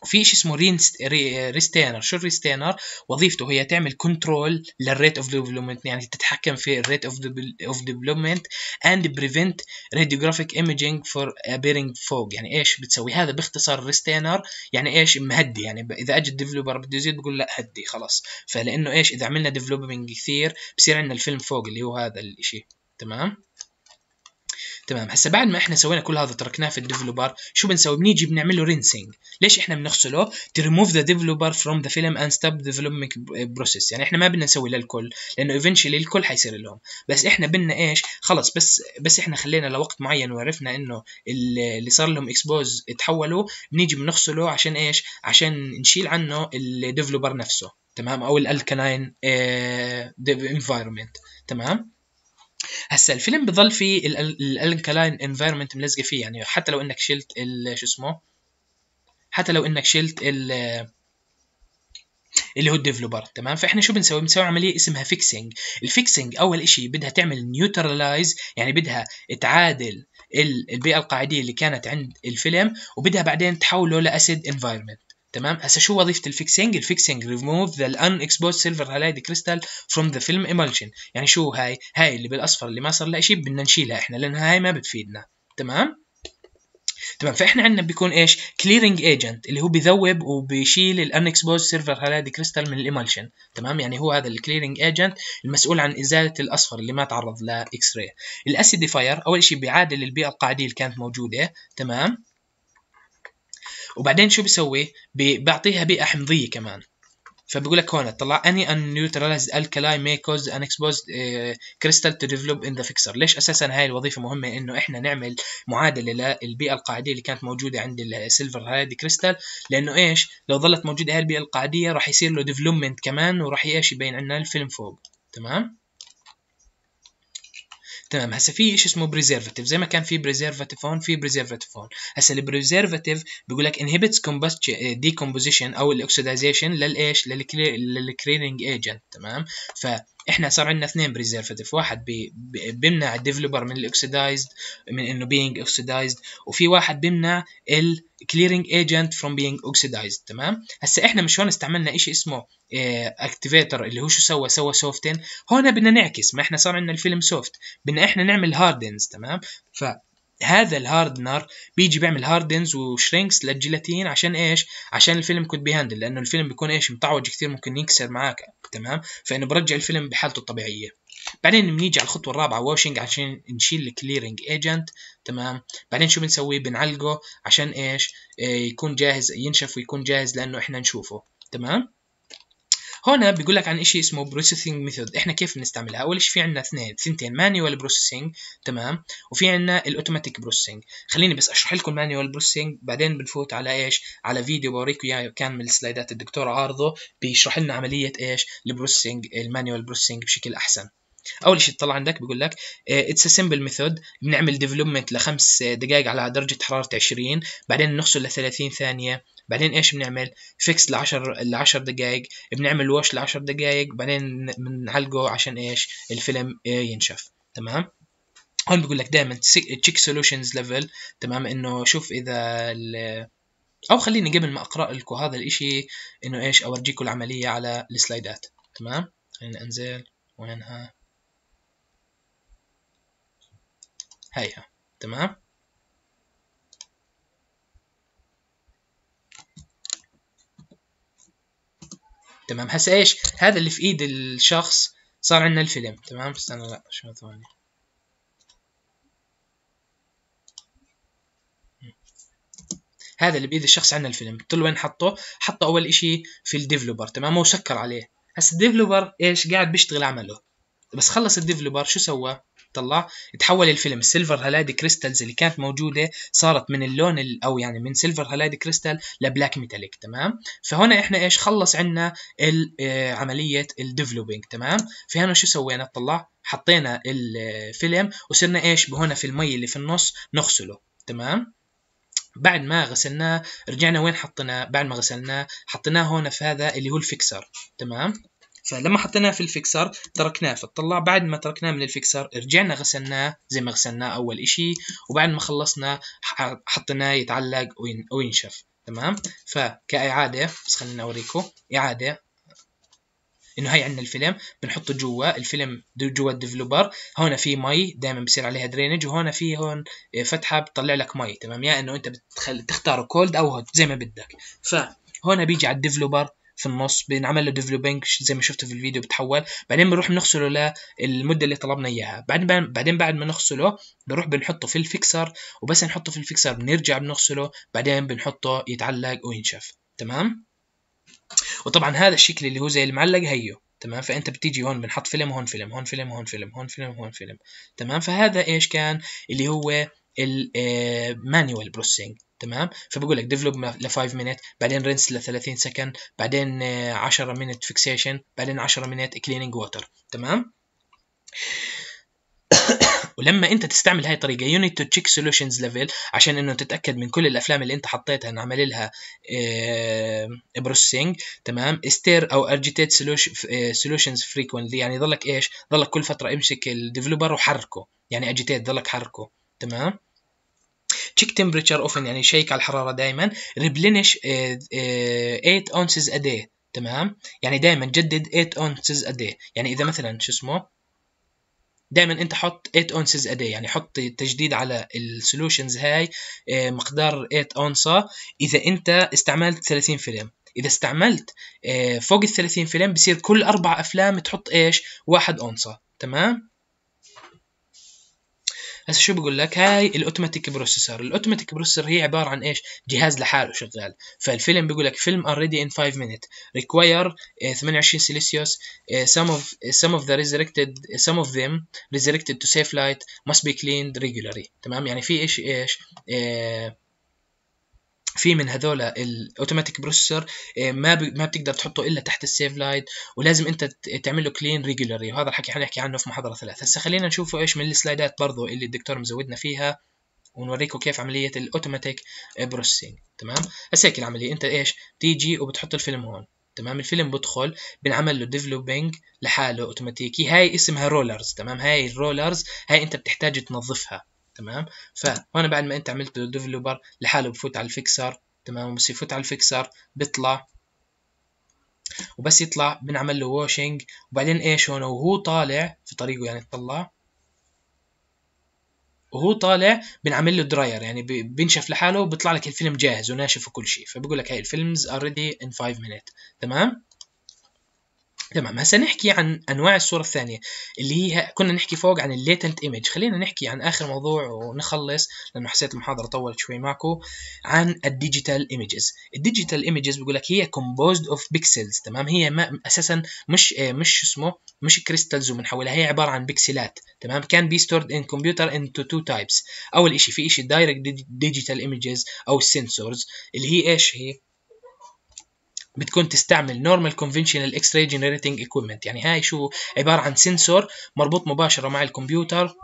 وفي شيء اسمه رينست ريستينر شو الريستينر وظيفته هي تعمل كنترول للريت اوف ديفلوبمنت يعني تتحكم في الريت اوف اوف ديفلوبمنت اند بريفنت راديوجرافيك ايمجينج فور ابيرنج فوق يعني ايش بتسوي هذا باختصار ريستينر يعني ايش مهدي يعني اذا اجى الديفلوبر بده يزيد بقول لا هدي خلاص فلانه ايش اذا عملنا ديفلوبمنت كثير بصير عندنا الفيلم فوق اللي هو هذا الشيء تمام تمام هسه بعد ما احنا سوينا كل هذا تركناه في الديفلوبر شو بنسوي بنيجي بنعمل له رينسينج ليش احنا بنغسله تو ريموف ذا ديفلوبر فروم ذا فيلم اند ستوب ديفلوبمنت بروسيس يعني احنا ما بدنا نسوي للكل لانه ايفينشلي الكل حيصير لهم بس احنا بدنا ايش خلص بس بس احنا خلينا لوقت معين وعرفنا انه اللي صار لهم اكسبوز تحولوا بنيجي بنغسله عشان ايش عشان نشيل عنه الديفلوبر نفسه تمام او الالكلاين انفايرمنت آه، تمام هسا الفيلم بضل في الالكلاين انفايرمنت ملزقه فيه يعني حتى لو انك شلت شو اسمه حتى لو انك شلت ال اللي هو الديفلوبر تمام فاحنا شو بنسوي بنسوي عمليه اسمها فيكسينج الفيكسينج اول شيء بدها تعمل نيوترلايز يعني بدها تعادل البيئه القاعديه اللي كانت عند الفيلم وبدها بعدين تحوله لاسيد انفايرمنت تمام هسه شو وظيفه الفيكسينج الفيكسينج ريموف ذا الان اكسبوز سيلفر هالايد كريستال فروم ذا فيلم ايمالجن يعني شو هاي هاي اللي بالاصفر اللي ما صار لها شيء بدنا نشيلها احنا لان هاي ما بتفيدنا تمام تمام فاحنا عندنا بيكون ايش كليرنج ايجنت اللي هو بيذوب وبيشيل اكسبوز سيرفر هالايد كريستال من الامالشن تمام يعني هو هذا الكليرنج ايجنت المسؤول عن ازاله الاصفر اللي ما تعرض لاكس راي الاسيديفاير اول شيء بيعادل البيئه القاعديه اللي كانت موجوده تمام وبعدين شو بيسوي بيعطيها بيئه حمضيه كمان فبقول لك هون طلع اني ان نيوتراليزد الكالاي مي كوز ان اكسبوزد كريستال تو ديفلوب ان ذا فيكسر ليش اساسا هاي الوظيفه مهمه انه احنا نعمل معادله للبيئه القاعديه اللي كانت موجوده عند السيلفر هذه كريستال لانه ايش لو ظلت موجوده هاي البيئه القاعديه راح يصير له ديفلوبمنت كمان وراح ايش يبين عندنا الفيلم فوق تمام تمام هسا في شيء اسمه بريزرفاتيف زي ما كان في بريزرفاتيف هون في بريزرفاتيف هون هسا البريزرفاتيف بيقول لك انهبيتس ديكومبوزيشن او الاكسدايزيشن للايش للكليرنج ايجنت تمام فاحنا صار عندنا اثنين بريزرفاتيف واحد بيمنع الديفلوبر من الاكسدايزد من انه بينج اكسدايزد وفي واحد بيمنع ال clearing agent from being oxidized تمام هسا احنا مش هون استعملنا شيء اسمه اكتيفيتر آه، اللي هو شو سوى سوى سوفتن هون بدنا نعكس ما احنا صار عندنا الفيلم سوفت بدنا احنا نعمل هاردنز تمام ف هذا الهاردنر بيجي بيعمل هاردنز وشرينكس للجيلاتين عشان ايش؟ عشان الفيلم كود هاندل لانه الفيلم بيكون ايش متعوج كثير ممكن يكسر معاك تمام؟ فانه برجع الفيلم بحالته الطبيعيه. بعدين بنيجي على الخطوه الرابعه واشنج عشان نشيل الكليرنج ايجنت تمام بعدين شو بنسوي بنعلقه عشان ايش آه، يكون جاهز ينشف ويكون جاهز لانه احنا نشوفه تمام هنا بيقول لك عن شيء اسمه بروسيسنج ميثود احنا كيف بنستعملها اول شيء في عندنا اثنين ثنتين مانوال بروسيسنج تمام وفي عندنا الاوتوماتيك بروسيسنج خليني بس اشرح لكم مانوال بروسيسنج بعدين بنفوت على ايش على فيديو بوريكم اياه كامل السلايدات الدكتور عارضه بيشرح لنا عمليه ايش البروسيسنج المانيوال بروسيسنج بشكل احسن اول شيء تطلع عندك بيقول لك اتس سمبل ميثود بنعمل ديفلوبمنت لخمس دقائق على درجه حراره 20 بعدين نغسل ل 30 ثانيه بعدين ايش بنعمل فيكس ل 10 ل 10 دقائق بنعمل واش ل 10 دقائق بعدين بنعلقه عشان ايش الفيلم آه، ينشف تمام هون بيقول لك دائما تشيك سولوشنز ليفل تمام انه شوف اذا او خليني قبل ما اقرا لكم هذا الاشي انه ايش اورجيكم العمليه على السلايدات تمام خلينا انزل وينها هيها تمام تمام هسه ايش هذا اللي في ايد الشخص صار عندنا الفيلم تمام استنى لا شو ثواني هذا اللي بايد الشخص عندنا الفيلم قلت له وين حطه حطه اول شيء في الديفلوبر تمام وسكر عليه هسه الديفلوبر ايش قاعد بيشتغل عمله بس خلص الديفلوبر شو سوى طلع تحول الفيلم السيلفر هلايدي كريستالز اللي كانت موجوده صارت من اللون او يعني من سيلفر هلايدي كريستال لبلاك ميتاليك تمام فهنا احنا ايش خلص عنا آه، عمليه الديفلوبينج تمام فهنا شو سوينا طلع حطينا الفيلم آه، وصرنا ايش بهنا في المي اللي في النص نغسله تمام بعد ما غسلناه رجعنا وين حطيناه بعد ما غسلناه حطيناه هون في هذا اللي هو الفكسر تمام فلما حطيناه في الفيكسر تركناه فطلع بعد ما تركناه من الفيكسر رجعنا غسلناه زي ما غسلناه اول اشي وبعد ما خلصنا حطيناه يتعلق وينشف تمام فكاعاده بس خليني اوريكم اعاده انه هي عندنا الفيلم بنحطه جوا الفيلم جوا الديفلوبر هون في مي دائما بصير عليها درينج وهون في هون فتحه بتطلع لك مي تمام يا انه انت بتختاره كولد او هوت زي ما بدك فهون بيجي على الديفلوبر في النص بينعمل له ديفلوبينج زي ما شفتوا في الفيديو بتحول بعدين بنروح بنغسله للمده اللي طلبنا اياها بعدين بعدين بعد ما نغسله بنروح بنحطه في الفيكسر وبس نحطه في الفيكسر بنرجع بنغسله بعدين بنحطه يتعلق وينشف تمام وطبعا هذا الشكل اللي هو زي المعلق هيو تمام فانت بتيجي هون بنحط فيلم هون فيلم هون فيلم هون فيلم هون فيلم هون فيلم تمام فهذا ايش كان اللي هو المانيوال بروسينج آه، تمام فبقول لك ديفلوب ل 5 مينيت بعدين رينس ل 30 سكند بعدين 10 مينيت فيكسيشن بعدين 10 مينيت كليننج ووتر تمام ولما انت تستعمل هاي الطريقه يو نيد تو تشيك سولوشنز ليفل عشان انه تتاكد من كل الافلام اللي انت حطيتها انعمل لها بروسينج آه، تمام استير او ارجيتيت سولوشنز فريكوينتلي يعني ضلك ايش ضلك كل فتره امسك الديفلوبر وحركه يعني اجيتيت ضلك حركه تمام تشيك تمبرتشر اوفن يعني شيك على الحراره دائما ريبلينش 8 اونسز ا داي تمام يعني دائما جدد 8 اونسز ا داي يعني اذا مثلا شو اسمه دائما انت حط 8 اونسز ادي يعني حط تجديد على السولوشنز هاي آه، مقدار 8 اونصه اذا انت استعملت 30 فيلم اذا استعملت آه، فوق ال 30 فيلم بصير كل اربع افلام تحط ايش واحد اونصه تمام هسه شو بقول لك هاي الاوتوماتيك بروسيسور الاوتوماتيك بروسيسور هي عباره عن ايش جهاز لحاله شغال فالفيلم بيقول لك فيلم اوريدي ان 5 مينيت ريكواير 28 سيليسيوس some of سم اوف ذا ريزركتد سم اوف them resurrected to safe light must be cleaned regularly تمام يعني في ايش ايش, إيش في من هذول الاوتوماتيك بروسيسور ما ما بتقدر تحطه الا تحت السيف لايت ولازم انت تعمل له كلين ريجولري وهذا الحكي حنحكي عنه في محاضره ثلاث هسه خلينا نشوف ايش من السلايدات برضه اللي الدكتور مزودنا فيها ونوريكم كيف عمليه الاوتوماتيك بروسيسنج تمام هسه هيك العمليه انت ايش تيجي وبتحط الفيلم هون تمام الفيلم بدخل بنعمل له ديفلوبينج لحاله اوتوماتيكي هاي اسمها رولرز تمام هاي الرولرز هاي انت بتحتاج تنظفها تمام فهنا بعد ما انت عملت له ديفلوبر لحاله بفوت على الفيكسر تمام بس يفوت على الفيكسر بيطلع وبس يطلع بنعمل له واشنج وبعدين ايش هون وهو طالع في طريقه يعني تطلع وهو طالع بنعمل له دراير يعني بينشف لحاله وبيطلع لك الفيلم جاهز وناشف وكل شيء فبقول لك هاي الفيلمز اوريدي ان 5 minutes تمام تمام هسا نحكي عن انواع الصوره الثانيه اللي هي كنا نحكي فوق عن الليتنت ايمج خلينا نحكي عن اخر موضوع ونخلص لانه حسيت المحاضره طولت شوي معكم عن الديجيتال ايمجز الديجيتال ايمجز بيقول لك هي كومبوزد اوف بيكسلز تمام هي ما اساسا مش آه، مش اسمه مش كريستالز ومن حولها هي عباره عن بيكسلات تمام كان بي ستورد ان كمبيوتر انتو تو تايبس اول شيء في شيء دايركت ديجيتال ايمجز او السنسورز اللي هي ايش هي بتكون تستعمل نورمال كونفنشنال اكس راي جنريتنج ايكويبمنت يعني هاي شو عباره عن سنسور مربوط مباشره مع الكمبيوتر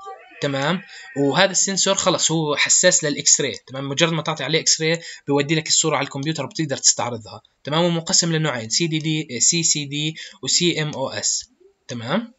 تمام وهذا السنسور خلص هو حساس للاكس راي تمام مجرد ما تعطي عليه اكس راي بيودي لك الصوره على الكمبيوتر وبتقدر تستعرضها تمام ومقسم لنوعين سي دي دي سي سي دي وسي ام او اس تمام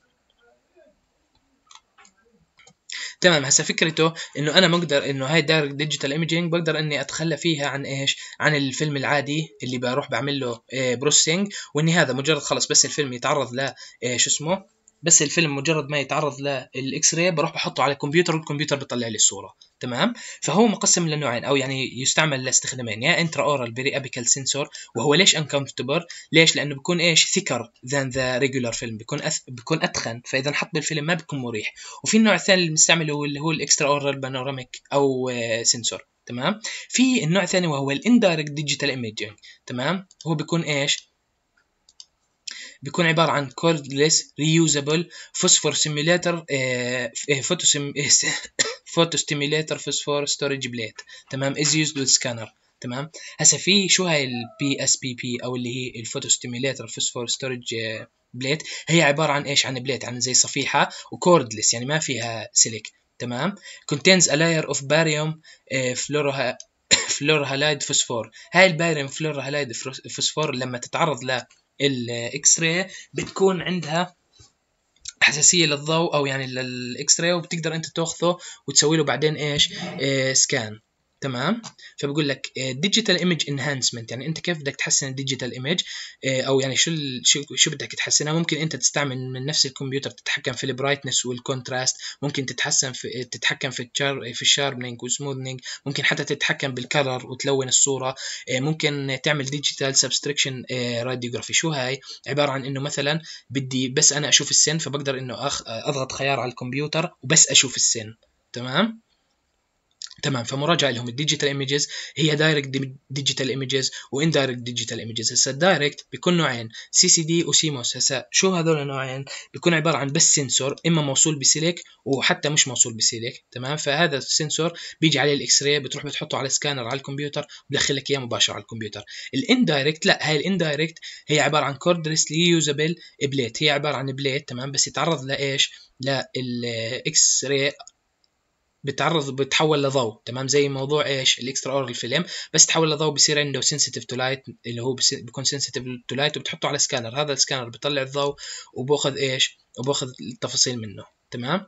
تمام هسه فكرته انه انا مقدر انه هاي الدايركت ديجيتال ايمجينج بقدر اني اتخلى فيها عن ايش عن الفيلم العادي اللي بروح بعمل له بروسينج آه، واني هذا مجرد خلص بس الفيلم يتعرض ل آه، شو اسمه بس الفيلم مجرد ما يتعرض للاكس راي بروح بحطه على الكمبيوتر والكمبيوتر بيطلع لي الصوره تمام فهو مقسم لنوعين او يعني يستعمل لاستخدامين يا انترا اورال بيري ابيكال سنسور وهو ليش انكمفتبل ليش لانه بيكون ايش ثيكر ذان ذا ريجولار فيلم بيكون أث... بيكون اتخن فاذا انحط بالفيلم ما بيكون مريح وفي النوع الثاني اللي بنستعمله هو اللي هو الاكسترا اورال بانوراميك او سنسور تمام في النوع الثاني وهو الاندايركت ديجيتال ايميجينج تمام هو بيكون ايش بيكون عباره عن كوردلس ريوزابل فوسفور سيميليتر فوتو فوتو ستيميليتر فوسفور ستورج بليت تمام از يوزد ويز سكانر تمام هسه في شو هاي البي اس بي بي او اللي هي الفوتو ستيميليتر فوسفور ستورج بليت هي عباره عن ايش عن بليت عن زي صفيحه وكوردلس يعني ما فيها سلك تمام كونتينز الاير اوف باريوم barium فلور هالايد فوسفور هاي فلور هالايد فوسفور لما تتعرض ل الاكس راي بتكون عندها حساسيه للضوء او يعني للاكس راي وبتقدر انت تاخذه وتسوي له بعدين ايش آه سكان تمام فبقول لك ديجيتال ايمج انهانسمنت يعني انت كيف بدك تحسن الديجيتال ايمج آه، او يعني شو شو شو بدك تحسنها ممكن انت تستعمل من نفس الكمبيوتر تتحكم في البرايتنس والكونتراست ممكن تتحسن في تتحكم في الشار في الشاربنينج والسموثنينج ممكن حتى تتحكم بالكلر وتلون الصوره آه، ممكن تعمل ديجيتال سبستريكشن راديوغرافي شو هاي عباره عن انه مثلا بدي بس انا اشوف السن فبقدر انه اضغط خيار على الكمبيوتر وبس اشوف السن تمام تمام فمراجعه لهم الديجيتال ايمجز هي دايركت ديجيتال ايمجز واندايركت ديجيتال ايمجز هسه الدايركت بيكون نوعين سي سي دي وسيموس هسه شو هذول النوعين بيكون عباره عن بس سنسور اما موصول بسلك وحتى مش موصول بسلك تمام فهذا السنسور بيجي عليه الاكس راي بتروح بتحطه على سكانر على الكمبيوتر بدخل لك اياه مباشره على الكمبيوتر الاندايركت لا هاي الاندايركت هي عباره عن كوردلسلي يوزابل بليت هي عباره عن بليت تمام بس يتعرض لايش الاكس راي بتعرض بتحول لضوء تمام زي موضوع ايش الاكسترا اورال فيلم بس تحول لضوء بصير عنده سنسيتيف تو لايت اللي هو بيكون سنسيتيف تو لايت وبتحطه على سكانر هذا السكانر بيطلع الضوء وباخذ ايش وباخذ التفاصيل منه تمام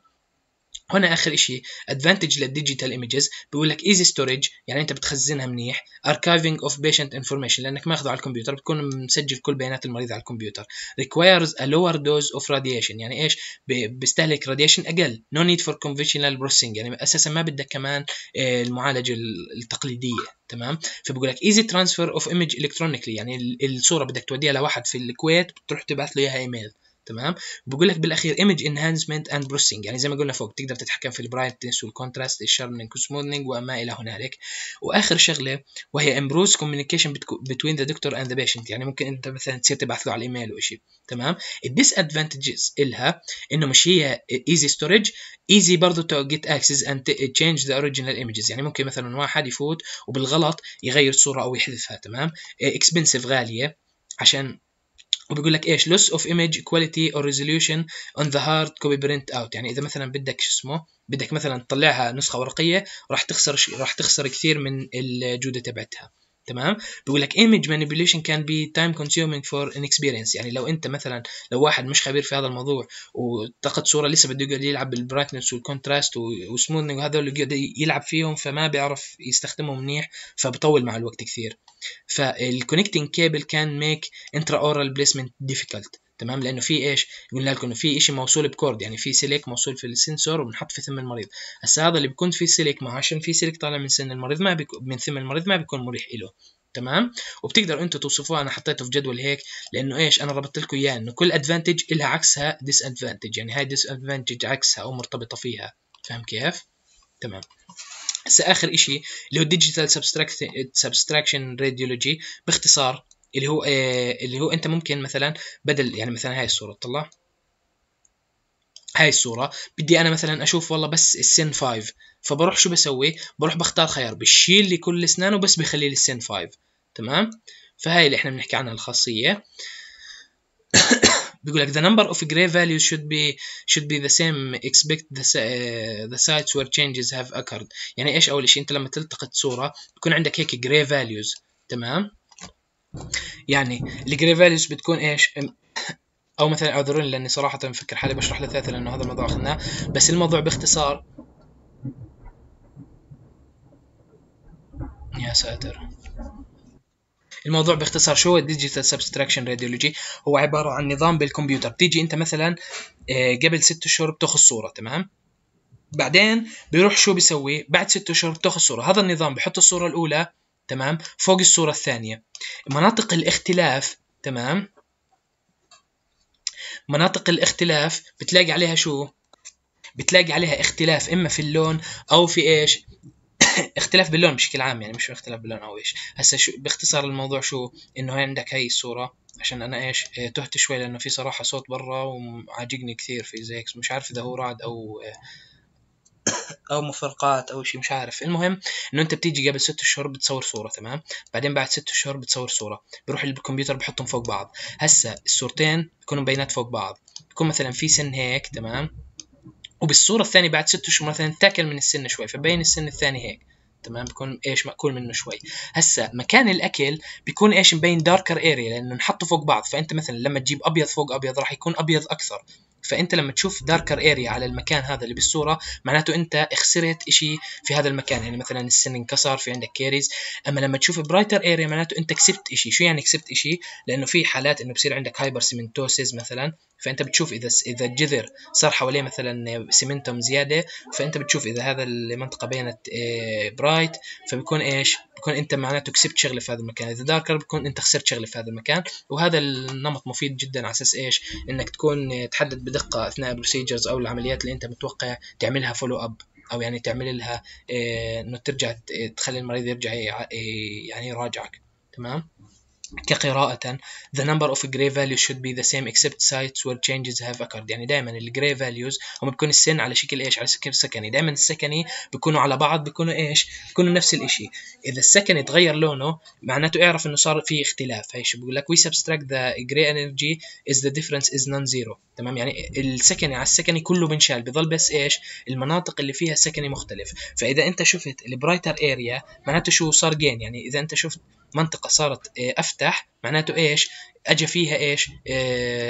هنا اخر شيء ادفانتج للديجيتال ايمجز بيقول لك ايزي ستورج يعني انت بتخزنها منيح اركايفنج اوف بيشنت انفورميشن لانك ماخذه على الكمبيوتر بتكون مسجل كل بيانات المريض على الكمبيوتر ريكوايرز ا لور دوز اوف راديشن يعني ايش بيستهلك راديشن اقل نو نيد فور كونفشنال بروسينج يعني اساسا ما بدك كمان آه، المعالجه التقليديه تمام فبقول لك ايزي ترانسفير اوف ايمج الكترونيكلي يعني الصوره بدك توديها لواحد في الكويت بتروح تبعث له اياها ايميل تمام بقول لك بالاخير ايمج انهانسمنت اند بروسيسنج يعني زي ما قلنا فوق تقدر تتحكم في البرايتنس والكونتراست الشارمنج والسموثنينج وما الى هنالك واخر شغله وهي امبروز كوميونيكيشن بتوين ذا دكتور اند ذا بيشنت يعني ممكن انت مثلا تصير تبعث له على الايميل او شيء تمام الديس ادفانتجز الها انه مش هي ايزي ستورج ايزي برضه تو جيت اكسس اند تشينج ذا اوريجينال ايمجز يعني ممكن مثلا واحد يفوت وبالغلط يغير صوره او يحذفها تمام اكسبنسيف غاليه عشان وبيقول لك ايش loss of image quality or resolution on the hard copy print out يعني اذا مثلا بدك شو اسمه بدك مثلا تطلعها نسخه ورقيه راح تخسر راح تخسر كثير من الجوده تبعتها تمام بيقول لك image manipulation can be time consuming for inexperience يعني لو انت مثلا لو واحد مش خبير في هذا الموضوع وتاخد صوره لسه بده يقعد يلعب بالبرايتنس والكونتراست والسموثنج وهذا اللي يقعد يلعب فيهم فما بيعرف يستخدمهم منيح فبطول مع الوقت كثير فالكونكتنج كيبل كان ميك انترا اورال بليسمنت difficult تمام لانه في ايش قلنا لكم انه في شيء موصول بكورد يعني في سلك موصول في السنسور وبنحط في ثم المريض هسه هذا اللي بيكون في سلك ما عشان في سلك طالع من سن المريض ما من ثم المريض ما بيكون مريح له تمام وبتقدروا انتم توصفوها انا حطيته في جدول هيك لانه ايش انا ربطت لكم اياه انه كل ادفانتج لها عكسها ديس ادفانتج يعني هاي ديس ادفانتج عكسها او مرتبطه فيها فاهم كيف تمام هسه اخر شيء اللي هو ديجيتال سبستراكشن راديولوجي باختصار اللي هو آه، اللي هو انت ممكن مثلا بدل يعني مثلا هاي الصوره تطلع هاي الصورة بدي أنا مثلا أشوف والله بس السن 5 فبروح شو بسوي بروح بختار خيار بشيل لي كل الاسنان وبس بخلي لي السن 5 تمام فهاي اللي احنا بنحكي عنها الخاصية بيقول لك the number of gray values should be should be the same expect the, آه، the sites where changes have occurred يعني ايش اول شيء انت لما تلتقط صورة بكون عندك هيك gray values تمام يعني الجري بتكون ايش او مثلا اعذروني لاني صراحه بفكر حالي بشرح لثلاثه لانه هذا الموضوع اخذناه بس الموضوع باختصار يا ساتر الموضوع باختصار شو هو الديجيتال سبستراكشن راديولوجي هو عباره عن نظام بالكمبيوتر بتيجي انت مثلا آه، قبل ست اشهر بتاخذ صوره تمام بعدين بيروح شو بيسوي بعد ست اشهر بتاخذ صوره هذا النظام بحط الصوره الاولى تمام فوق الصورة الثانية مناطق الاختلاف تمام مناطق الاختلاف بتلاقي عليها شو بتلاقي عليها اختلاف اما في اللون او في ايش اختلاف باللون بشكل عام يعني مش اختلاف باللون او ايش هسه شو باختصار الموضوع شو انه هي عندك هاي الصوره عشان انا ايش إيه، تهت شوي لانه في صراحه صوت برا وعاجقني كثير في زيكس مش عارف اذا هو رعد او اه او مفرقات او شيء مش عارف المهم انه انت بتيجي قبل ست شهور بتصور صوره تمام بعدين بعد ست شهور بتصور صوره بروح الكمبيوتر بحطهم فوق بعض هسه الصورتين بيكونوا بيانات فوق بعض بيكون مثلا في سن هيك تمام وبالصوره الثانيه بعد ست شهور مثلا تاكل من السن شوي فبين السن الثاني هيك تمام بكون ايش ماكول منه شوي هسا مكان الاكل بيكون ايش مبين داركر اريا لانه نحطه فوق بعض فانت مثلا لما تجيب ابيض فوق ابيض راح يكون ابيض اكثر فانت لما تشوف داركر اريا على المكان هذا اللي بالصوره معناته انت خسرت شيء في هذا المكان يعني مثلا السن انكسر في عندك كيريز اما لما تشوف برايتر اريا معناته انت كسبت شيء شو يعني كسبت شيء لانه في حالات انه بصير عندك هايبر سيمنتوسيس مثلا فانت بتشوف اذا اذا الجذر صار حواليه مثلا سيمنتوم زياده فانت بتشوف اذا هذا المنطقه بينت برايت آه، فبيكون ايش بيكون انت معناته كسبت شغله في هذا المكان اذا داركر بيكون انت خسرت شغله في هذا المكان وهذا النمط مفيد جدا على اساس ايش انك تكون آه، تحدد دقه اثناء البروسيجرز او العمليات اللي انت متوقع تعملها فولو اب او يعني تعمل لها إيه، انه ترجع إيه، تخلي المريض يرجع إيه، يعني يراجعك تمام كقراءة the number of gray values should be the same except sites where changes have occurred يعني دائما الجري values هم بتكون السن على شكل ايش على شكل سكني دائما السكني بيكونوا على بعض بيكونوا ايش بيكونوا نفس الاشي اذا السكني تغير لونه معناته اعرف انه صار في اختلاف هي شو بقول لك we subtract the gray energy is the difference is non zero تمام يعني السكني على السكني كله بنشال بضل بس ايش المناطق اللي فيها سكني مختلف فاذا انت شفت البرايتر اريا معناته شو صار جين يعني اذا انت شفت منطقه صارت آه، افتح معناته ايش اجى فيها ايش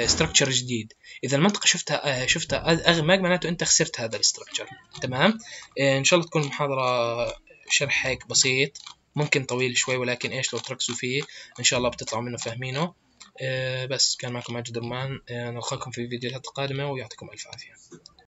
استراكشر آه، جديد اذا المنطقه شفتها آه، شفتها اغمق معناته انت خسرت هذا الاستراكشر تمام ان شاء الله تكون المحاضره شرح هيك بسيط ممكن طويل شوي ولكن ايش لو تركزوا فيه ان شاء الله بتطلعوا منه فاهمينه بس كان معكم ماجد رمان نلقاكم في فيديوهات قادمه ويعطيكم الف عافيه